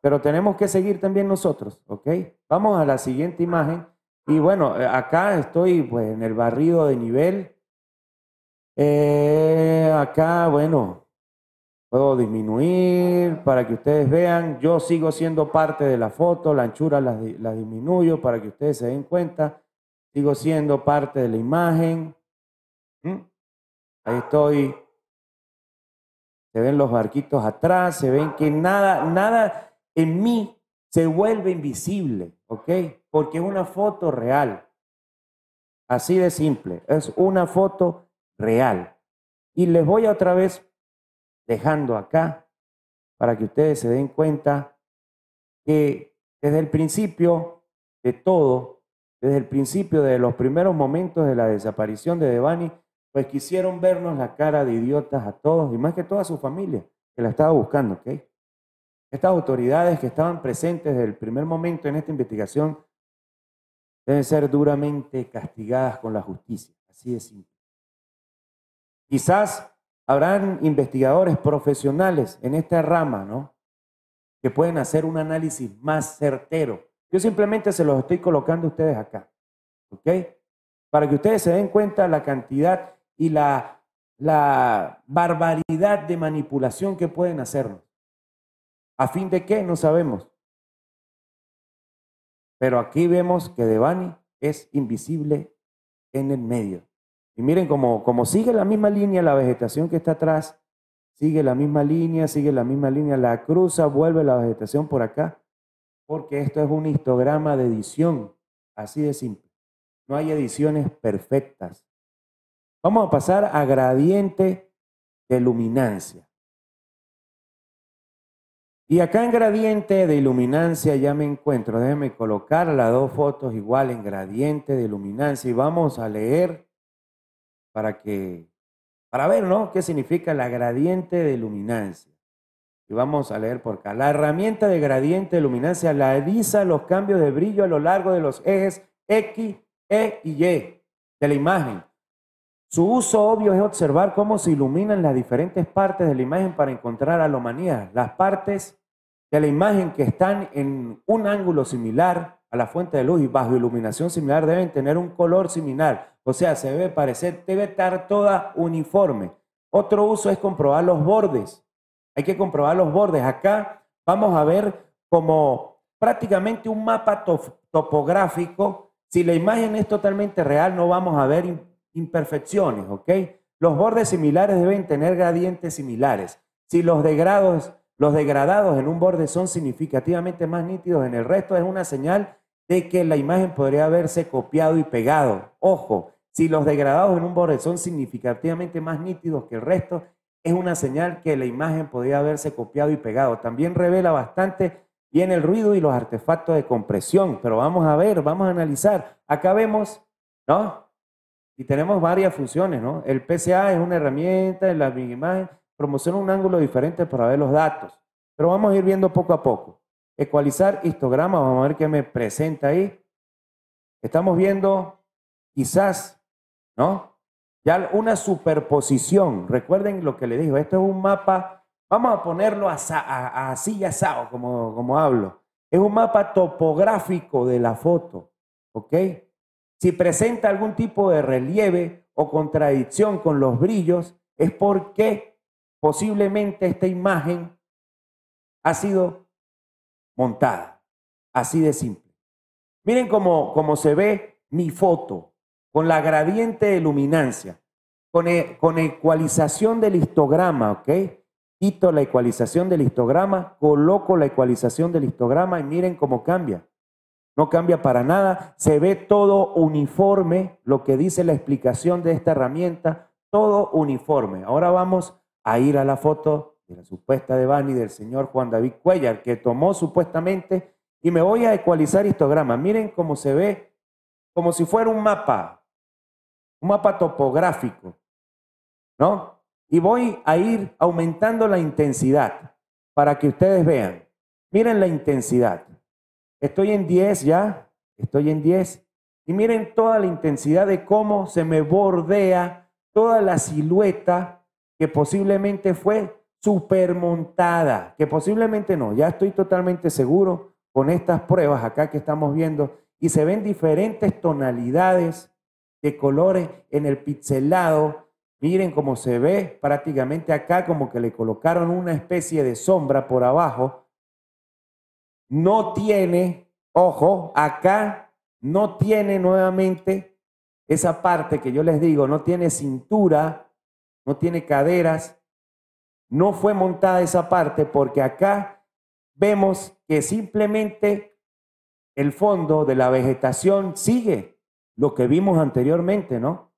Pero tenemos que seguir también nosotros, ¿ok? Vamos a la siguiente imagen. Y bueno, eh, acá estoy pues, en el barrido de nivel. Eh, acá, bueno, puedo disminuir para que ustedes vean. Yo sigo siendo parte de la foto, la anchura la, la disminuyo para que ustedes se den cuenta. Sigo siendo parte de la imagen. ¿Mm? Ahí estoy. Se ven los barquitos atrás, se ven que nada, nada, en mí se vuelve invisible, ¿ok? Porque es una foto real. Así de simple, es una foto real. Y les voy otra vez dejando acá para que ustedes se den cuenta que desde el principio de todo, desde el principio de los primeros momentos de la desaparición de Devani, pues quisieron vernos la cara de idiotas a todos y más que toda su familia que la estaba buscando, ¿ok? Estas autoridades que estaban presentes desde el primer momento en esta investigación deben ser duramente castigadas con la justicia. Así de simple. Quizás habrán investigadores profesionales en esta rama, ¿no? Que pueden hacer un análisis más certero. Yo simplemente se los estoy colocando a ustedes acá, ¿ok? Para que ustedes se den cuenta la cantidad y la, la barbaridad de manipulación que pueden hacernos. ¿A fin de qué? No sabemos. Pero aquí vemos que Devani es invisible en el medio. Y miren como, sigue la misma línea, la vegetación que está atrás sigue la misma línea, sigue la misma línea, la cruza, vuelve la vegetación por acá, porque esto es un histograma de edición, así de simple. No hay ediciones perfectas. Vamos a pasar a gradiente de luminancia. Y acá en gradiente de iluminancia ya me encuentro. Déjenme colocar las dos fotos igual en gradiente de iluminancia y vamos a leer para que para ver, ¿no? ¿Qué significa la gradiente de iluminancia? Y vamos a leer por acá. La herramienta de gradiente de luminancia avisa los cambios de brillo a lo largo de los ejes X, E y Y de la imagen. Su uso obvio es observar cómo se iluminan las diferentes partes de la imagen para encontrar alomanías. Las partes que la imagen que están en un ángulo similar a la fuente de luz y bajo iluminación similar deben tener un color similar. O sea, se debe parecer, debe estar toda uniforme. Otro uso es comprobar los bordes. Hay que comprobar los bordes. Acá vamos a ver como prácticamente un mapa topográfico. Si la imagen es totalmente real, no vamos a ver imperfecciones, ¿ok? Los bordes similares deben tener gradientes similares. Si los degrados los degradados en un borde son significativamente más nítidos en el resto. Es una señal de que la imagen podría haberse copiado y pegado. Ojo, si los degradados en un borde son significativamente más nítidos que el resto, es una señal que la imagen podría haberse copiado y pegado. También revela bastante bien el ruido y los artefactos de compresión. Pero vamos a ver, vamos a analizar. Acá vemos, ¿no? Y tenemos varias funciones, ¿no? El PCA es una herramienta, en la imagen promocionar un ángulo diferente para ver los datos. Pero vamos a ir viendo poco a poco. Ecualizar histograma, vamos a ver qué me presenta ahí. Estamos viendo quizás, ¿no? Ya una superposición. Recuerden lo que le digo, esto es un mapa, vamos a ponerlo a, así asado, como, como hablo. Es un mapa topográfico de la foto, ¿ok? Si presenta algún tipo de relieve o contradicción con los brillos, es porque posiblemente esta imagen ha sido montada. Así de simple. Miren cómo, se ve mi foto con la gradiente de luminancia, con, e, con ecualización del histograma, ¿ok? Quito la ecualización del histograma, coloco la ecualización del histograma y miren cómo cambia. No cambia para nada, se ve todo uniforme, lo que dice la explicación de esta herramienta, todo uniforme. Ahora vamos a ir a la foto de la supuesta de Bani del señor Juan David Cuellar, que tomó supuestamente, y me voy a ecualizar histograma, Miren cómo se ve, como si fuera un mapa, un mapa topográfico, ¿no? Y voy a ir aumentando la intensidad para que ustedes vean. Miren la intensidad. Estoy en 10 ya, estoy en 10. Y miren toda la intensidad de cómo se me bordea toda la silueta que posiblemente fue supermontada, que posiblemente no, ya estoy totalmente seguro con estas pruebas acá que estamos viendo y se ven diferentes tonalidades de colores en el pixelado. Miren cómo se ve prácticamente acá, como que le colocaron una especie de sombra por abajo. No tiene, ojo, acá no tiene nuevamente esa parte que yo les digo, no tiene cintura no tiene caderas. No fue montada esa parte porque acá vemos que simplemente el fondo de la vegetación sigue lo que vimos anteriormente, ¿no?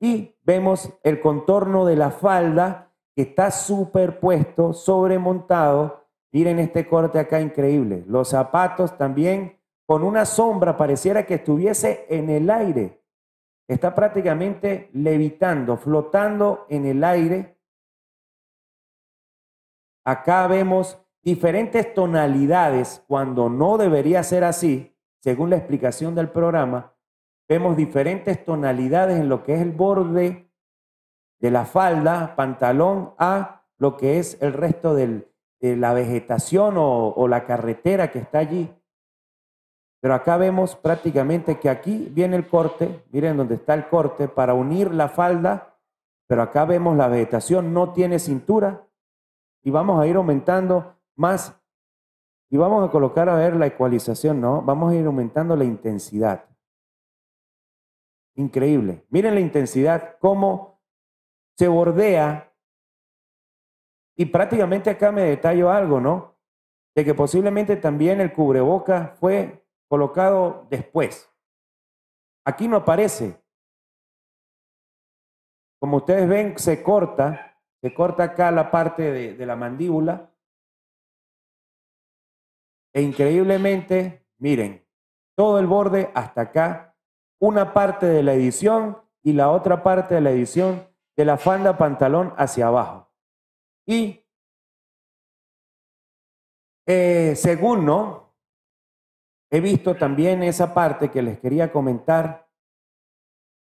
Y vemos el contorno de la falda que está superpuesto, sobremontado. Miren este corte acá increíble. Los zapatos también con una sombra, pareciera que estuviese en el aire está prácticamente levitando, flotando en el aire. Acá vemos diferentes tonalidades cuando no debería ser así, según la explicación del programa. Vemos diferentes tonalidades en lo que es el borde de la falda, pantalón, a lo que es el resto de la vegetación o la carretera que está allí. Pero acá vemos prácticamente que aquí viene el corte, miren dónde está el corte, para unir la falda, pero acá vemos la vegetación no tiene cintura y vamos a ir aumentando más y vamos a colocar a ver la ecualización, ¿no? Vamos a ir aumentando la intensidad. Increíble. Miren la intensidad, cómo se bordea y prácticamente acá me detallo algo, ¿no? De que posiblemente también el cubreboca fue colocado después. Aquí no aparece. Como ustedes ven, se corta, se corta acá la parte de, la mandíbula. E increíblemente, miren, todo el borde hasta acá, una parte de la edición y la otra parte de la edición de la Fanda pantalón hacia abajo. Y eh, según, ¿no? he visto también esa parte que les quería comentar.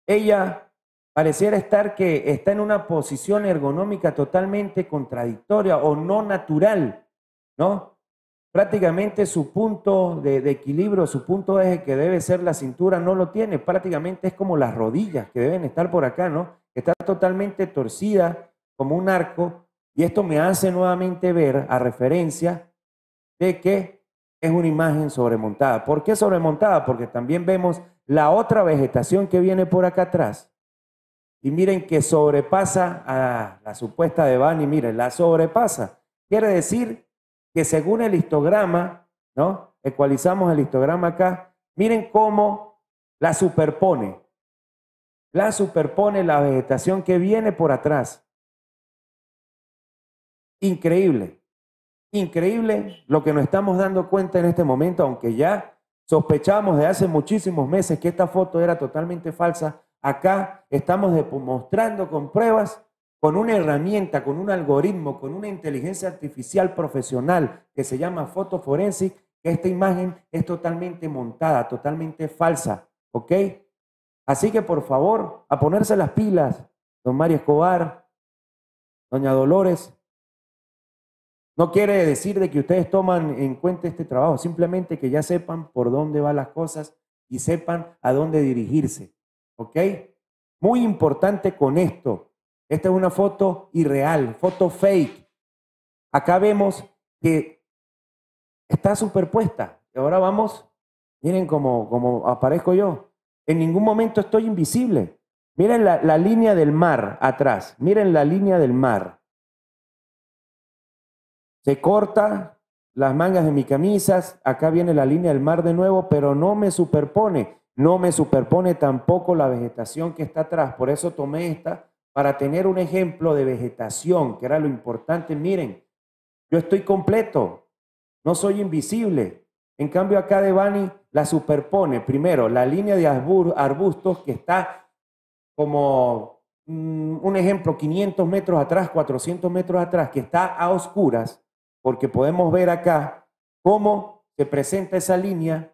Ella pareciera estar que está en una posición ergonómica totalmente contradictoria o no natural, ¿no? Prácticamente su punto de, equilibrio, su punto de eje que debe ser la cintura, no lo tiene. Prácticamente es como las rodillas que deben estar por acá, ¿no? Está totalmente torcida como un arco. Y esto me hace nuevamente ver a referencia de que es una imagen sobremontada. ¿Por qué sobremontada? Porque también vemos la otra vegetación que viene por acá atrás. Y miren que sobrepasa a la supuesta de Bani, miren, la sobrepasa. Quiere decir que según el histograma, ¿no? Ecualizamos el histograma acá, miren cómo la superpone. La superpone la vegetación que viene por atrás. Increíble increíble lo que nos estamos dando cuenta en este momento, aunque ya sospechamos de hace muchísimos meses que esta foto era totalmente falsa. Acá estamos demostrando con pruebas, con una herramienta, con un algoritmo, con una inteligencia artificial profesional que se llama foto forensic, que esta imagen es totalmente montada, totalmente falsa. ¿Ok? Así que por favor, a ponerse las pilas, don Mario Escobar, doña Dolores, no quiere decir de que ustedes toman en cuenta este trabajo, simplemente que ya sepan por dónde van las cosas y sepan a dónde dirigirse. ¿Ok? Muy importante con esto. Esta es una foto irreal, foto fake. Acá vemos que está superpuesta. ahora vamos, miren cómo, como aparezco yo. En ningún momento estoy invisible. Miren la, la línea del mar atrás, miren la línea del mar. Se corta las mangas de mi camisas, acá viene la línea del mar de nuevo, pero no me superpone, no me superpone tampoco la vegetación que está atrás. Por eso tomé esta para tener un ejemplo de vegetación, que era lo importante. Miren, yo estoy completo, no soy invisible. En cambio, acá de Bani la superpone primero la línea de arbustos que está como mm, un ejemplo 500 metros atrás, 400 metros atrás, que está a oscuras, porque podemos ver acá cómo se presenta esa línea.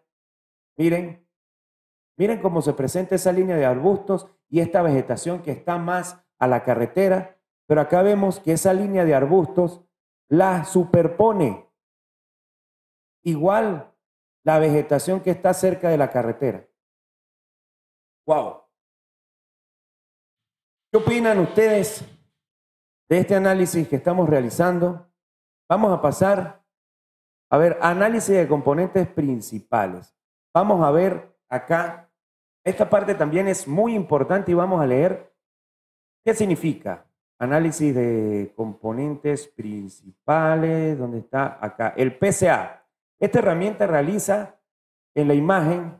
Miren, miren cómo se presenta esa línea de arbustos y esta vegetación que está más a la carretera, pero acá vemos que esa línea de arbustos la superpone igual la vegetación que está cerca de la carretera. Wow. ¿Qué opinan ustedes de este análisis que estamos realizando? Vamos a pasar, a ver, análisis de componentes principales. Vamos a ver acá, esta parte también es muy importante y vamos a leer qué significa análisis de componentes principales, donde está acá, el PCA. Esta herramienta realiza en la imagen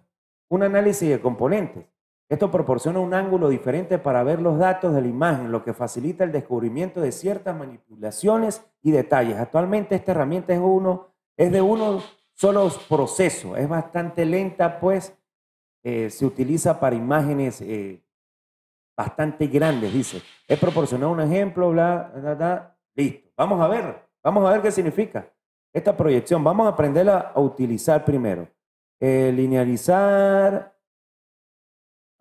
un análisis de componentes esto proporciona un ángulo diferente para ver los datos de la imagen, lo que facilita el descubrimiento de ciertas manipulaciones y detalles. Actualmente esta herramienta es, uno, es de uno solo proceso, es bastante lenta, pues eh, se utiliza para imágenes eh, bastante grandes, dice. He proporcionado un ejemplo, bla, bla, bla, listo. Vamos a ver, vamos a ver qué significa esta proyección. Vamos a aprenderla a, utilizar primero. Eh, linealizar,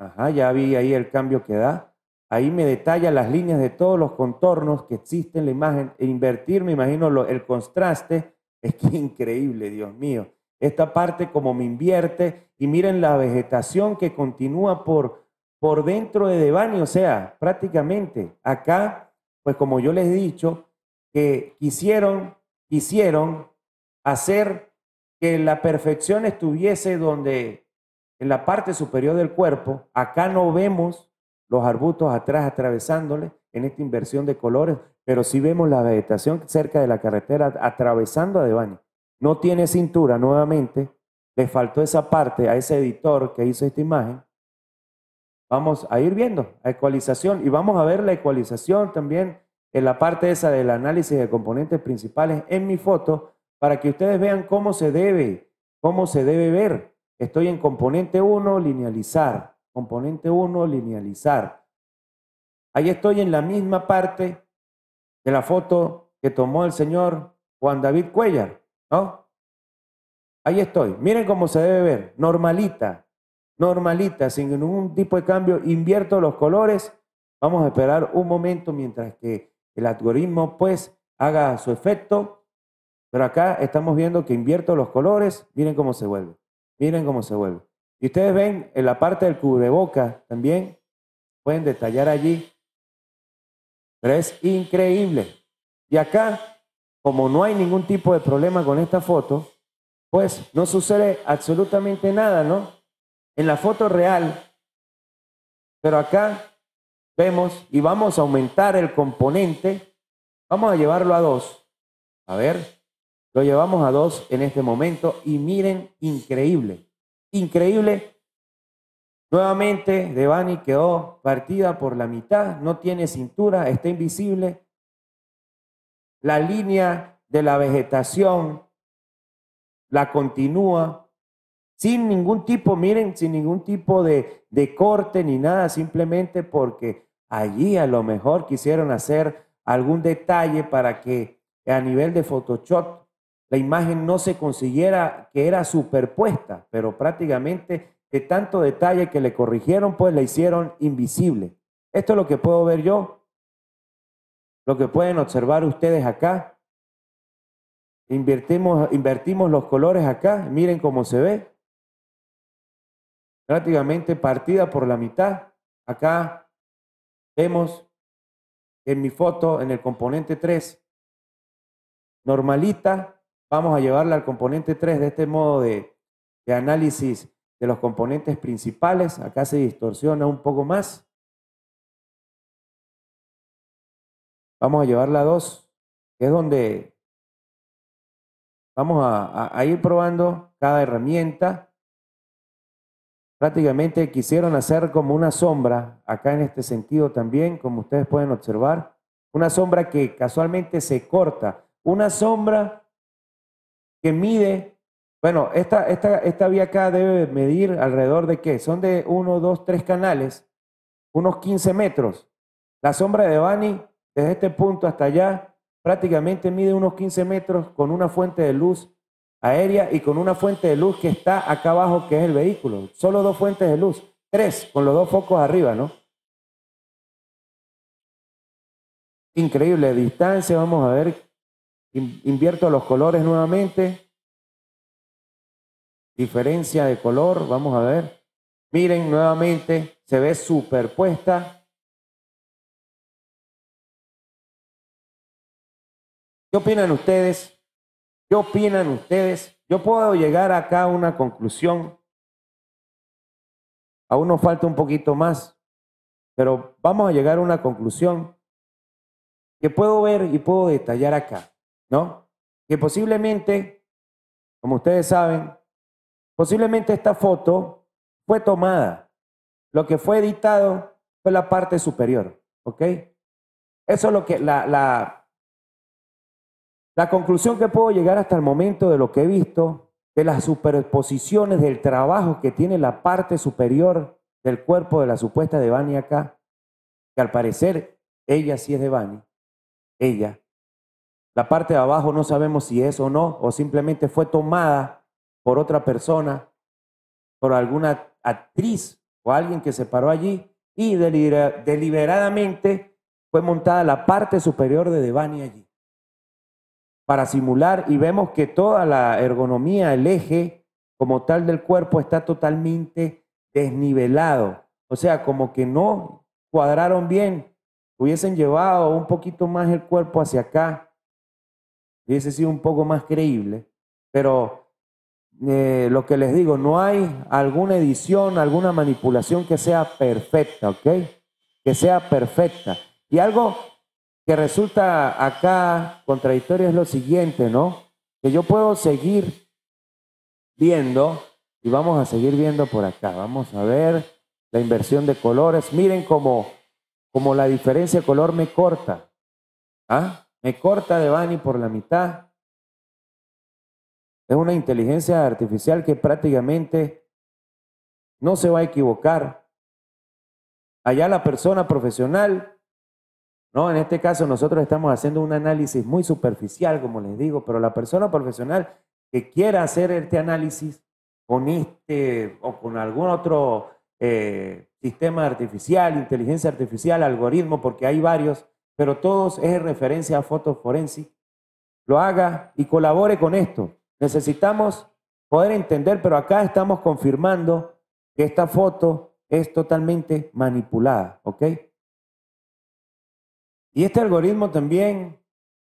Ajá, ya vi ahí el cambio que da. Ahí me detalla las líneas de todos los contornos que existen en la imagen. E invertir, me imagino, el contraste es que increíble, Dios mío. Esta parte como me invierte y miren la vegetación que continúa por, por dentro de Devani, o sea, prácticamente acá, pues como yo les he dicho, que quisieron, quisieron hacer que la perfección estuviese donde en la parte superior del cuerpo. Acá no vemos los arbustos atrás atravesándole en esta inversión de colores, pero sí vemos la vegetación cerca de la carretera atravesando a Devani. No tiene cintura nuevamente, le faltó esa parte a ese editor que hizo esta imagen. Vamos a ir viendo la ecualización y vamos a ver la ecualización también en la parte esa del análisis de componentes principales en mi foto para que ustedes vean cómo se debe, cómo se debe ver Estoy en componente 1, linealizar. Componente 1, linealizar. Ahí estoy en la misma parte de la foto que tomó el señor Juan David Cuellar, ¿no? Ahí estoy. Miren cómo se debe ver. Normalita, normalita, sin ningún tipo de cambio. Invierto los colores. Vamos a esperar un momento mientras que el algoritmo pues haga su efecto. Pero acá estamos viendo que invierto los colores. Miren cómo se vuelve. Miren cómo se vuelve. Y ustedes ven en la parte del cubreboca también, pueden detallar allí, pero es increíble. Y acá, como no hay ningún tipo de problema con esta foto, pues no sucede absolutamente nada, ¿no? En la foto real, pero acá vemos y vamos a aumentar el componente, vamos a llevarlo a dos. A ver, lo llevamos a dos en este momento y miren, increíble, increíble. Nuevamente, Devani quedó partida por la mitad, no tiene cintura, está invisible. La línea de la vegetación la continúa sin ningún tipo, miren, sin ningún tipo de, de corte ni nada, simplemente porque allí a lo mejor quisieron hacer algún detalle para que a nivel de Photoshop la imagen no se consiguiera que era superpuesta, pero prácticamente de tanto detalle que le corrigieron, pues la hicieron invisible. Esto es lo que puedo ver yo, lo que pueden observar ustedes acá. Invertimos, invertimos los colores acá, miren cómo se ve. Prácticamente partida por la mitad. Acá vemos en mi foto, en el componente 3, normalita, vamos a llevarla al componente 3 de este modo de, análisis de los componentes principales. Acá se distorsiona un poco más. Vamos a llevarla a 2, que es donde vamos a, a ir probando cada herramienta. Prácticamente quisieron hacer como una sombra, acá en este sentido también, como ustedes pueden observar, una sombra que casualmente se corta. Una sombra que mide, bueno, esta, vía acá debe medir alrededor de qué? Son de 1, 2, 3 canales, unos 15 metros. La sombra de Bani, desde este punto hasta allá, prácticamente mide unos 15 metros con una fuente de luz aérea y con una fuente de luz que está acá abajo, que es el vehículo. Solo dos fuentes de luz, tres, con los dos focos arriba, ¿no? Increíble distancia, vamos a ver Invierto los colores nuevamente. Diferencia de color, vamos a ver. Miren nuevamente, se ve superpuesta. ¿Qué opinan ustedes? ¿Qué opinan ustedes? Yo puedo llegar acá a una conclusión. Aún nos falta un poquito más, pero vamos a llegar a una conclusión que puedo ver y puedo detallar acá. ¿no? Que posiblemente, como ustedes saben, posiblemente esta foto fue tomada. Lo que fue editado fue la parte superior, ¿ok? Eso es lo que, la, la, la conclusión que puedo llegar hasta el momento de lo que he visto, de las superposiciones del trabajo que tiene la parte superior del cuerpo de la supuesta Devani acá, que al parecer ella sí es Devani, ella, la parte de abajo no sabemos si es o no, o simplemente fue tomada por otra persona, por alguna actriz o alguien que se paró allí y deliberadamente fue montada la parte superior de Devani allí para simular y vemos que toda la ergonomía, el eje como tal del cuerpo está totalmente desnivelado. O sea, como que no cuadraron bien, hubiesen llevado un poquito más el cuerpo hacia acá hubiese sido un poco más creíble, pero eh, lo que les digo, no hay alguna edición, alguna manipulación que sea perfecta, ¿ok? Que sea perfecta. Y algo que resulta acá contradictorio es lo siguiente, ¿no? Que yo puedo seguir viendo, y vamos a seguir viendo por acá, vamos a ver la inversión de colores, miren cómo, cómo la diferencia de color me corta. ¿Ah? Me corta de Bani por la mitad. Es una inteligencia artificial que prácticamente no se va a equivocar. Allá la persona profesional, no, en este caso nosotros estamos haciendo un análisis muy superficial, como les digo, pero la persona profesional que quiera hacer este análisis con este o con algún otro eh, sistema artificial, inteligencia artificial, algoritmo, porque hay varios, pero todos es referencia a fotos forensis, lo haga y colabore con esto. Necesitamos poder entender, pero acá estamos confirmando que esta foto es totalmente manipulada, ¿ok? Y este algoritmo también,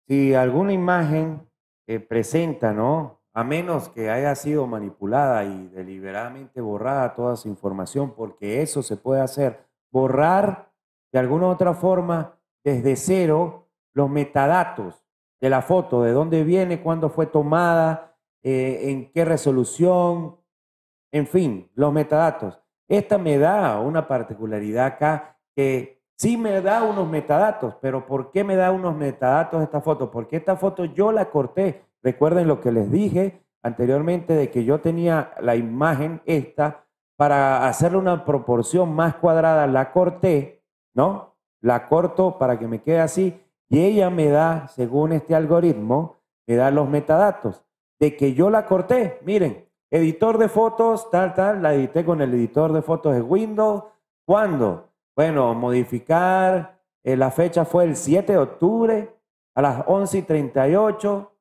si alguna imagen eh, presenta, ¿no? A menos que haya sido manipulada y deliberadamente borrada toda su información, porque eso se puede hacer, borrar de alguna u otra forma desde cero los metadatos de la foto, de dónde viene, cuándo fue tomada, eh, en qué resolución, en fin, los metadatos. Esta me da una particularidad acá que sí me da unos metadatos, pero ¿por qué me da unos metadatos esta foto? Porque esta foto yo la corté. Recuerden lo que les dije anteriormente de que yo tenía la imagen esta para hacerle una proporción más cuadrada, la corté, ¿no? la corto para que me quede así y ella me da, según este algoritmo, me da los metadatos de que yo la corté. Miren, editor de fotos, tal, tal, la edité con el editor de fotos de Windows. ¿Cuándo? Bueno, modificar, eh, la fecha fue el 7 de octubre a las 11 y 38,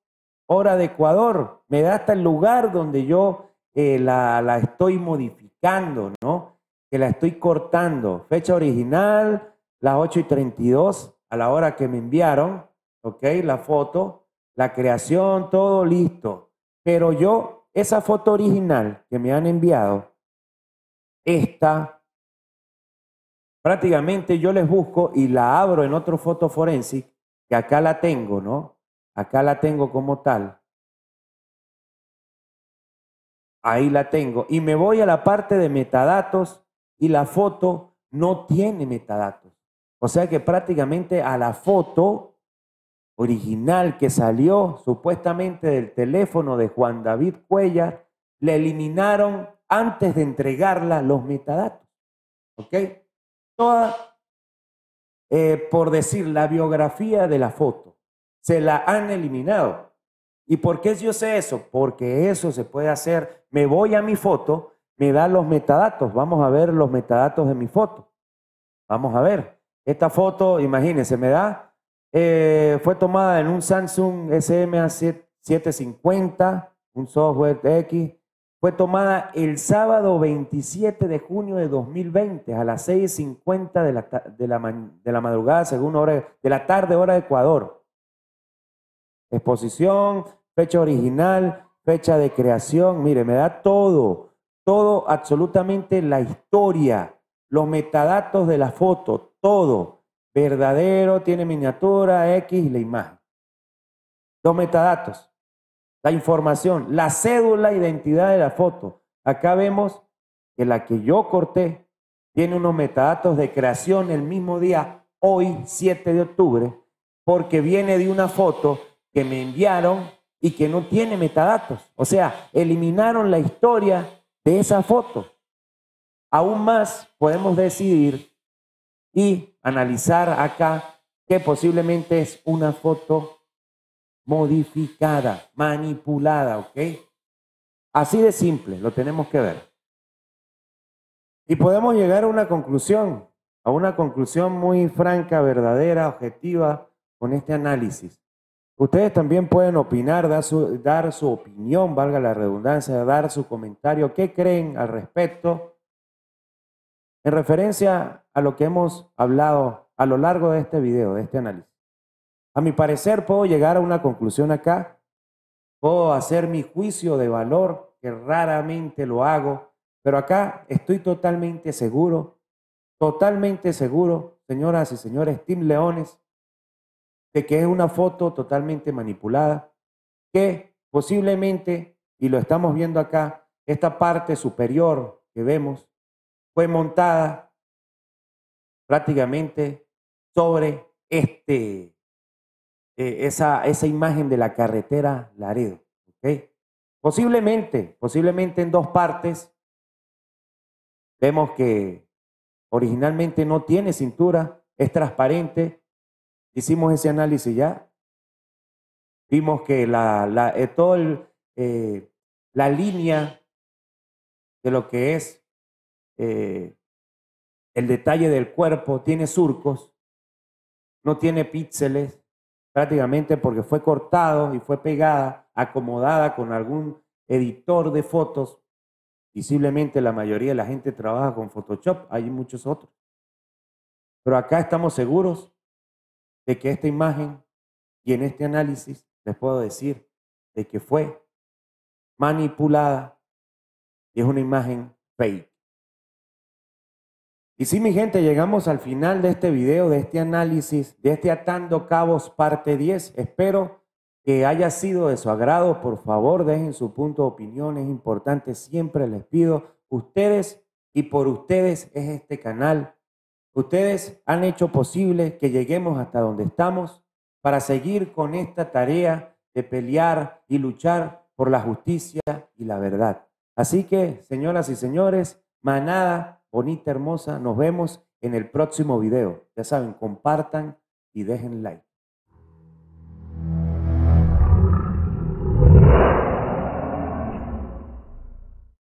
hora de Ecuador. Me da hasta el lugar donde yo eh, la, la estoy modificando, ¿no? Que la estoy cortando. Fecha original, las 8 y 32, a la hora que me enviaron, ¿ok? La foto, la creación, todo listo. Pero yo, esa foto original que me han enviado, esta, prácticamente yo les busco y la abro en otro foto forensic, que acá la tengo, ¿no? Acá la tengo como tal. Ahí la tengo. Y me voy a la parte de metadatos y la foto no tiene metadatos. O sea que prácticamente a la foto original que salió supuestamente del teléfono de Juan David Cuellar, le eliminaron antes de entregarla los metadatos. ¿Ok? Toda, eh, por decir, la biografía de la foto, se la han eliminado. ¿Y por qué yo sé eso? Porque eso se puede hacer. Me voy a mi foto, me da los metadatos. Vamos a ver los metadatos de mi foto. Vamos a ver. Esta foto, imagínense, me da, eh, fue tomada en un Samsung SMA750, un software X. Fue tomada el sábado 27 de junio de 2020 a las 6.50 de la, de, la, de la madrugada, según hora de la tarde, hora de Ecuador. Exposición, fecha original, fecha de creación. Mire, me da todo, todo, absolutamente la historia, los metadatos de la foto, todo verdadero tiene miniatura, X y la imagen. Los metadatos, la información, la cédula, identidad de la foto. Acá vemos que la que yo corté tiene unos metadatos de creación el mismo día, hoy 7 de octubre, porque viene de una foto que me enviaron y que no tiene metadatos. O sea, eliminaron la historia de esa foto. Aún más podemos decidir y analizar acá que posiblemente es una foto modificada, manipulada, ¿ok? Así de simple, lo tenemos que ver. Y podemos llegar a una conclusión, a una conclusión muy franca, verdadera, objetiva, con este análisis. Ustedes también pueden opinar, dar su, opinión, valga la redundancia, dar su comentario, qué creen al respecto en referencia a lo que hemos hablado a lo largo de este video, de este análisis, a mi parecer puedo llegar a una conclusión acá, puedo hacer mi juicio de valor, que raramente lo hago, pero acá estoy totalmente seguro, totalmente seguro, señoras y señores, Tim Leones, de que es una foto totalmente manipulada, que posiblemente, y lo estamos viendo acá, esta parte superior que vemos fue montada prácticamente sobre este, eh, esa, esa, imagen de la carretera Laredo. Posiblemente, posiblemente en dos partes. Vemos que originalmente no tiene cintura, es transparente. Hicimos ese análisis ya. Vimos que la, la eh, todo eh, la línea de lo que es eh, el detalle del cuerpo, tiene surcos, no tiene píxeles, prácticamente porque fue cortado y fue pegada, acomodada con algún editor de fotos. Visiblemente la mayoría de la gente trabaja con Photoshop, hay muchos otros. Pero acá estamos seguros de que esta imagen y en este análisis les puedo decir de que fue manipulada y es una imagen fake. Y sí, mi gente, llegamos al final de este video, de este análisis, de este Atando Cabos parte 10. Espero que haya sido de su agrado. Por favor, dejen su punto de opinión. Es importante, siempre les pido. Ustedes y por ustedes es este canal. Ustedes han hecho posible que lleguemos hasta donde estamos para seguir con esta tarea de pelear y luchar por la justicia y la verdad. Así que, señoras y señores, manada bonita, hermosa. Nos vemos en el próximo video. Ya saben, compartan y dejen like.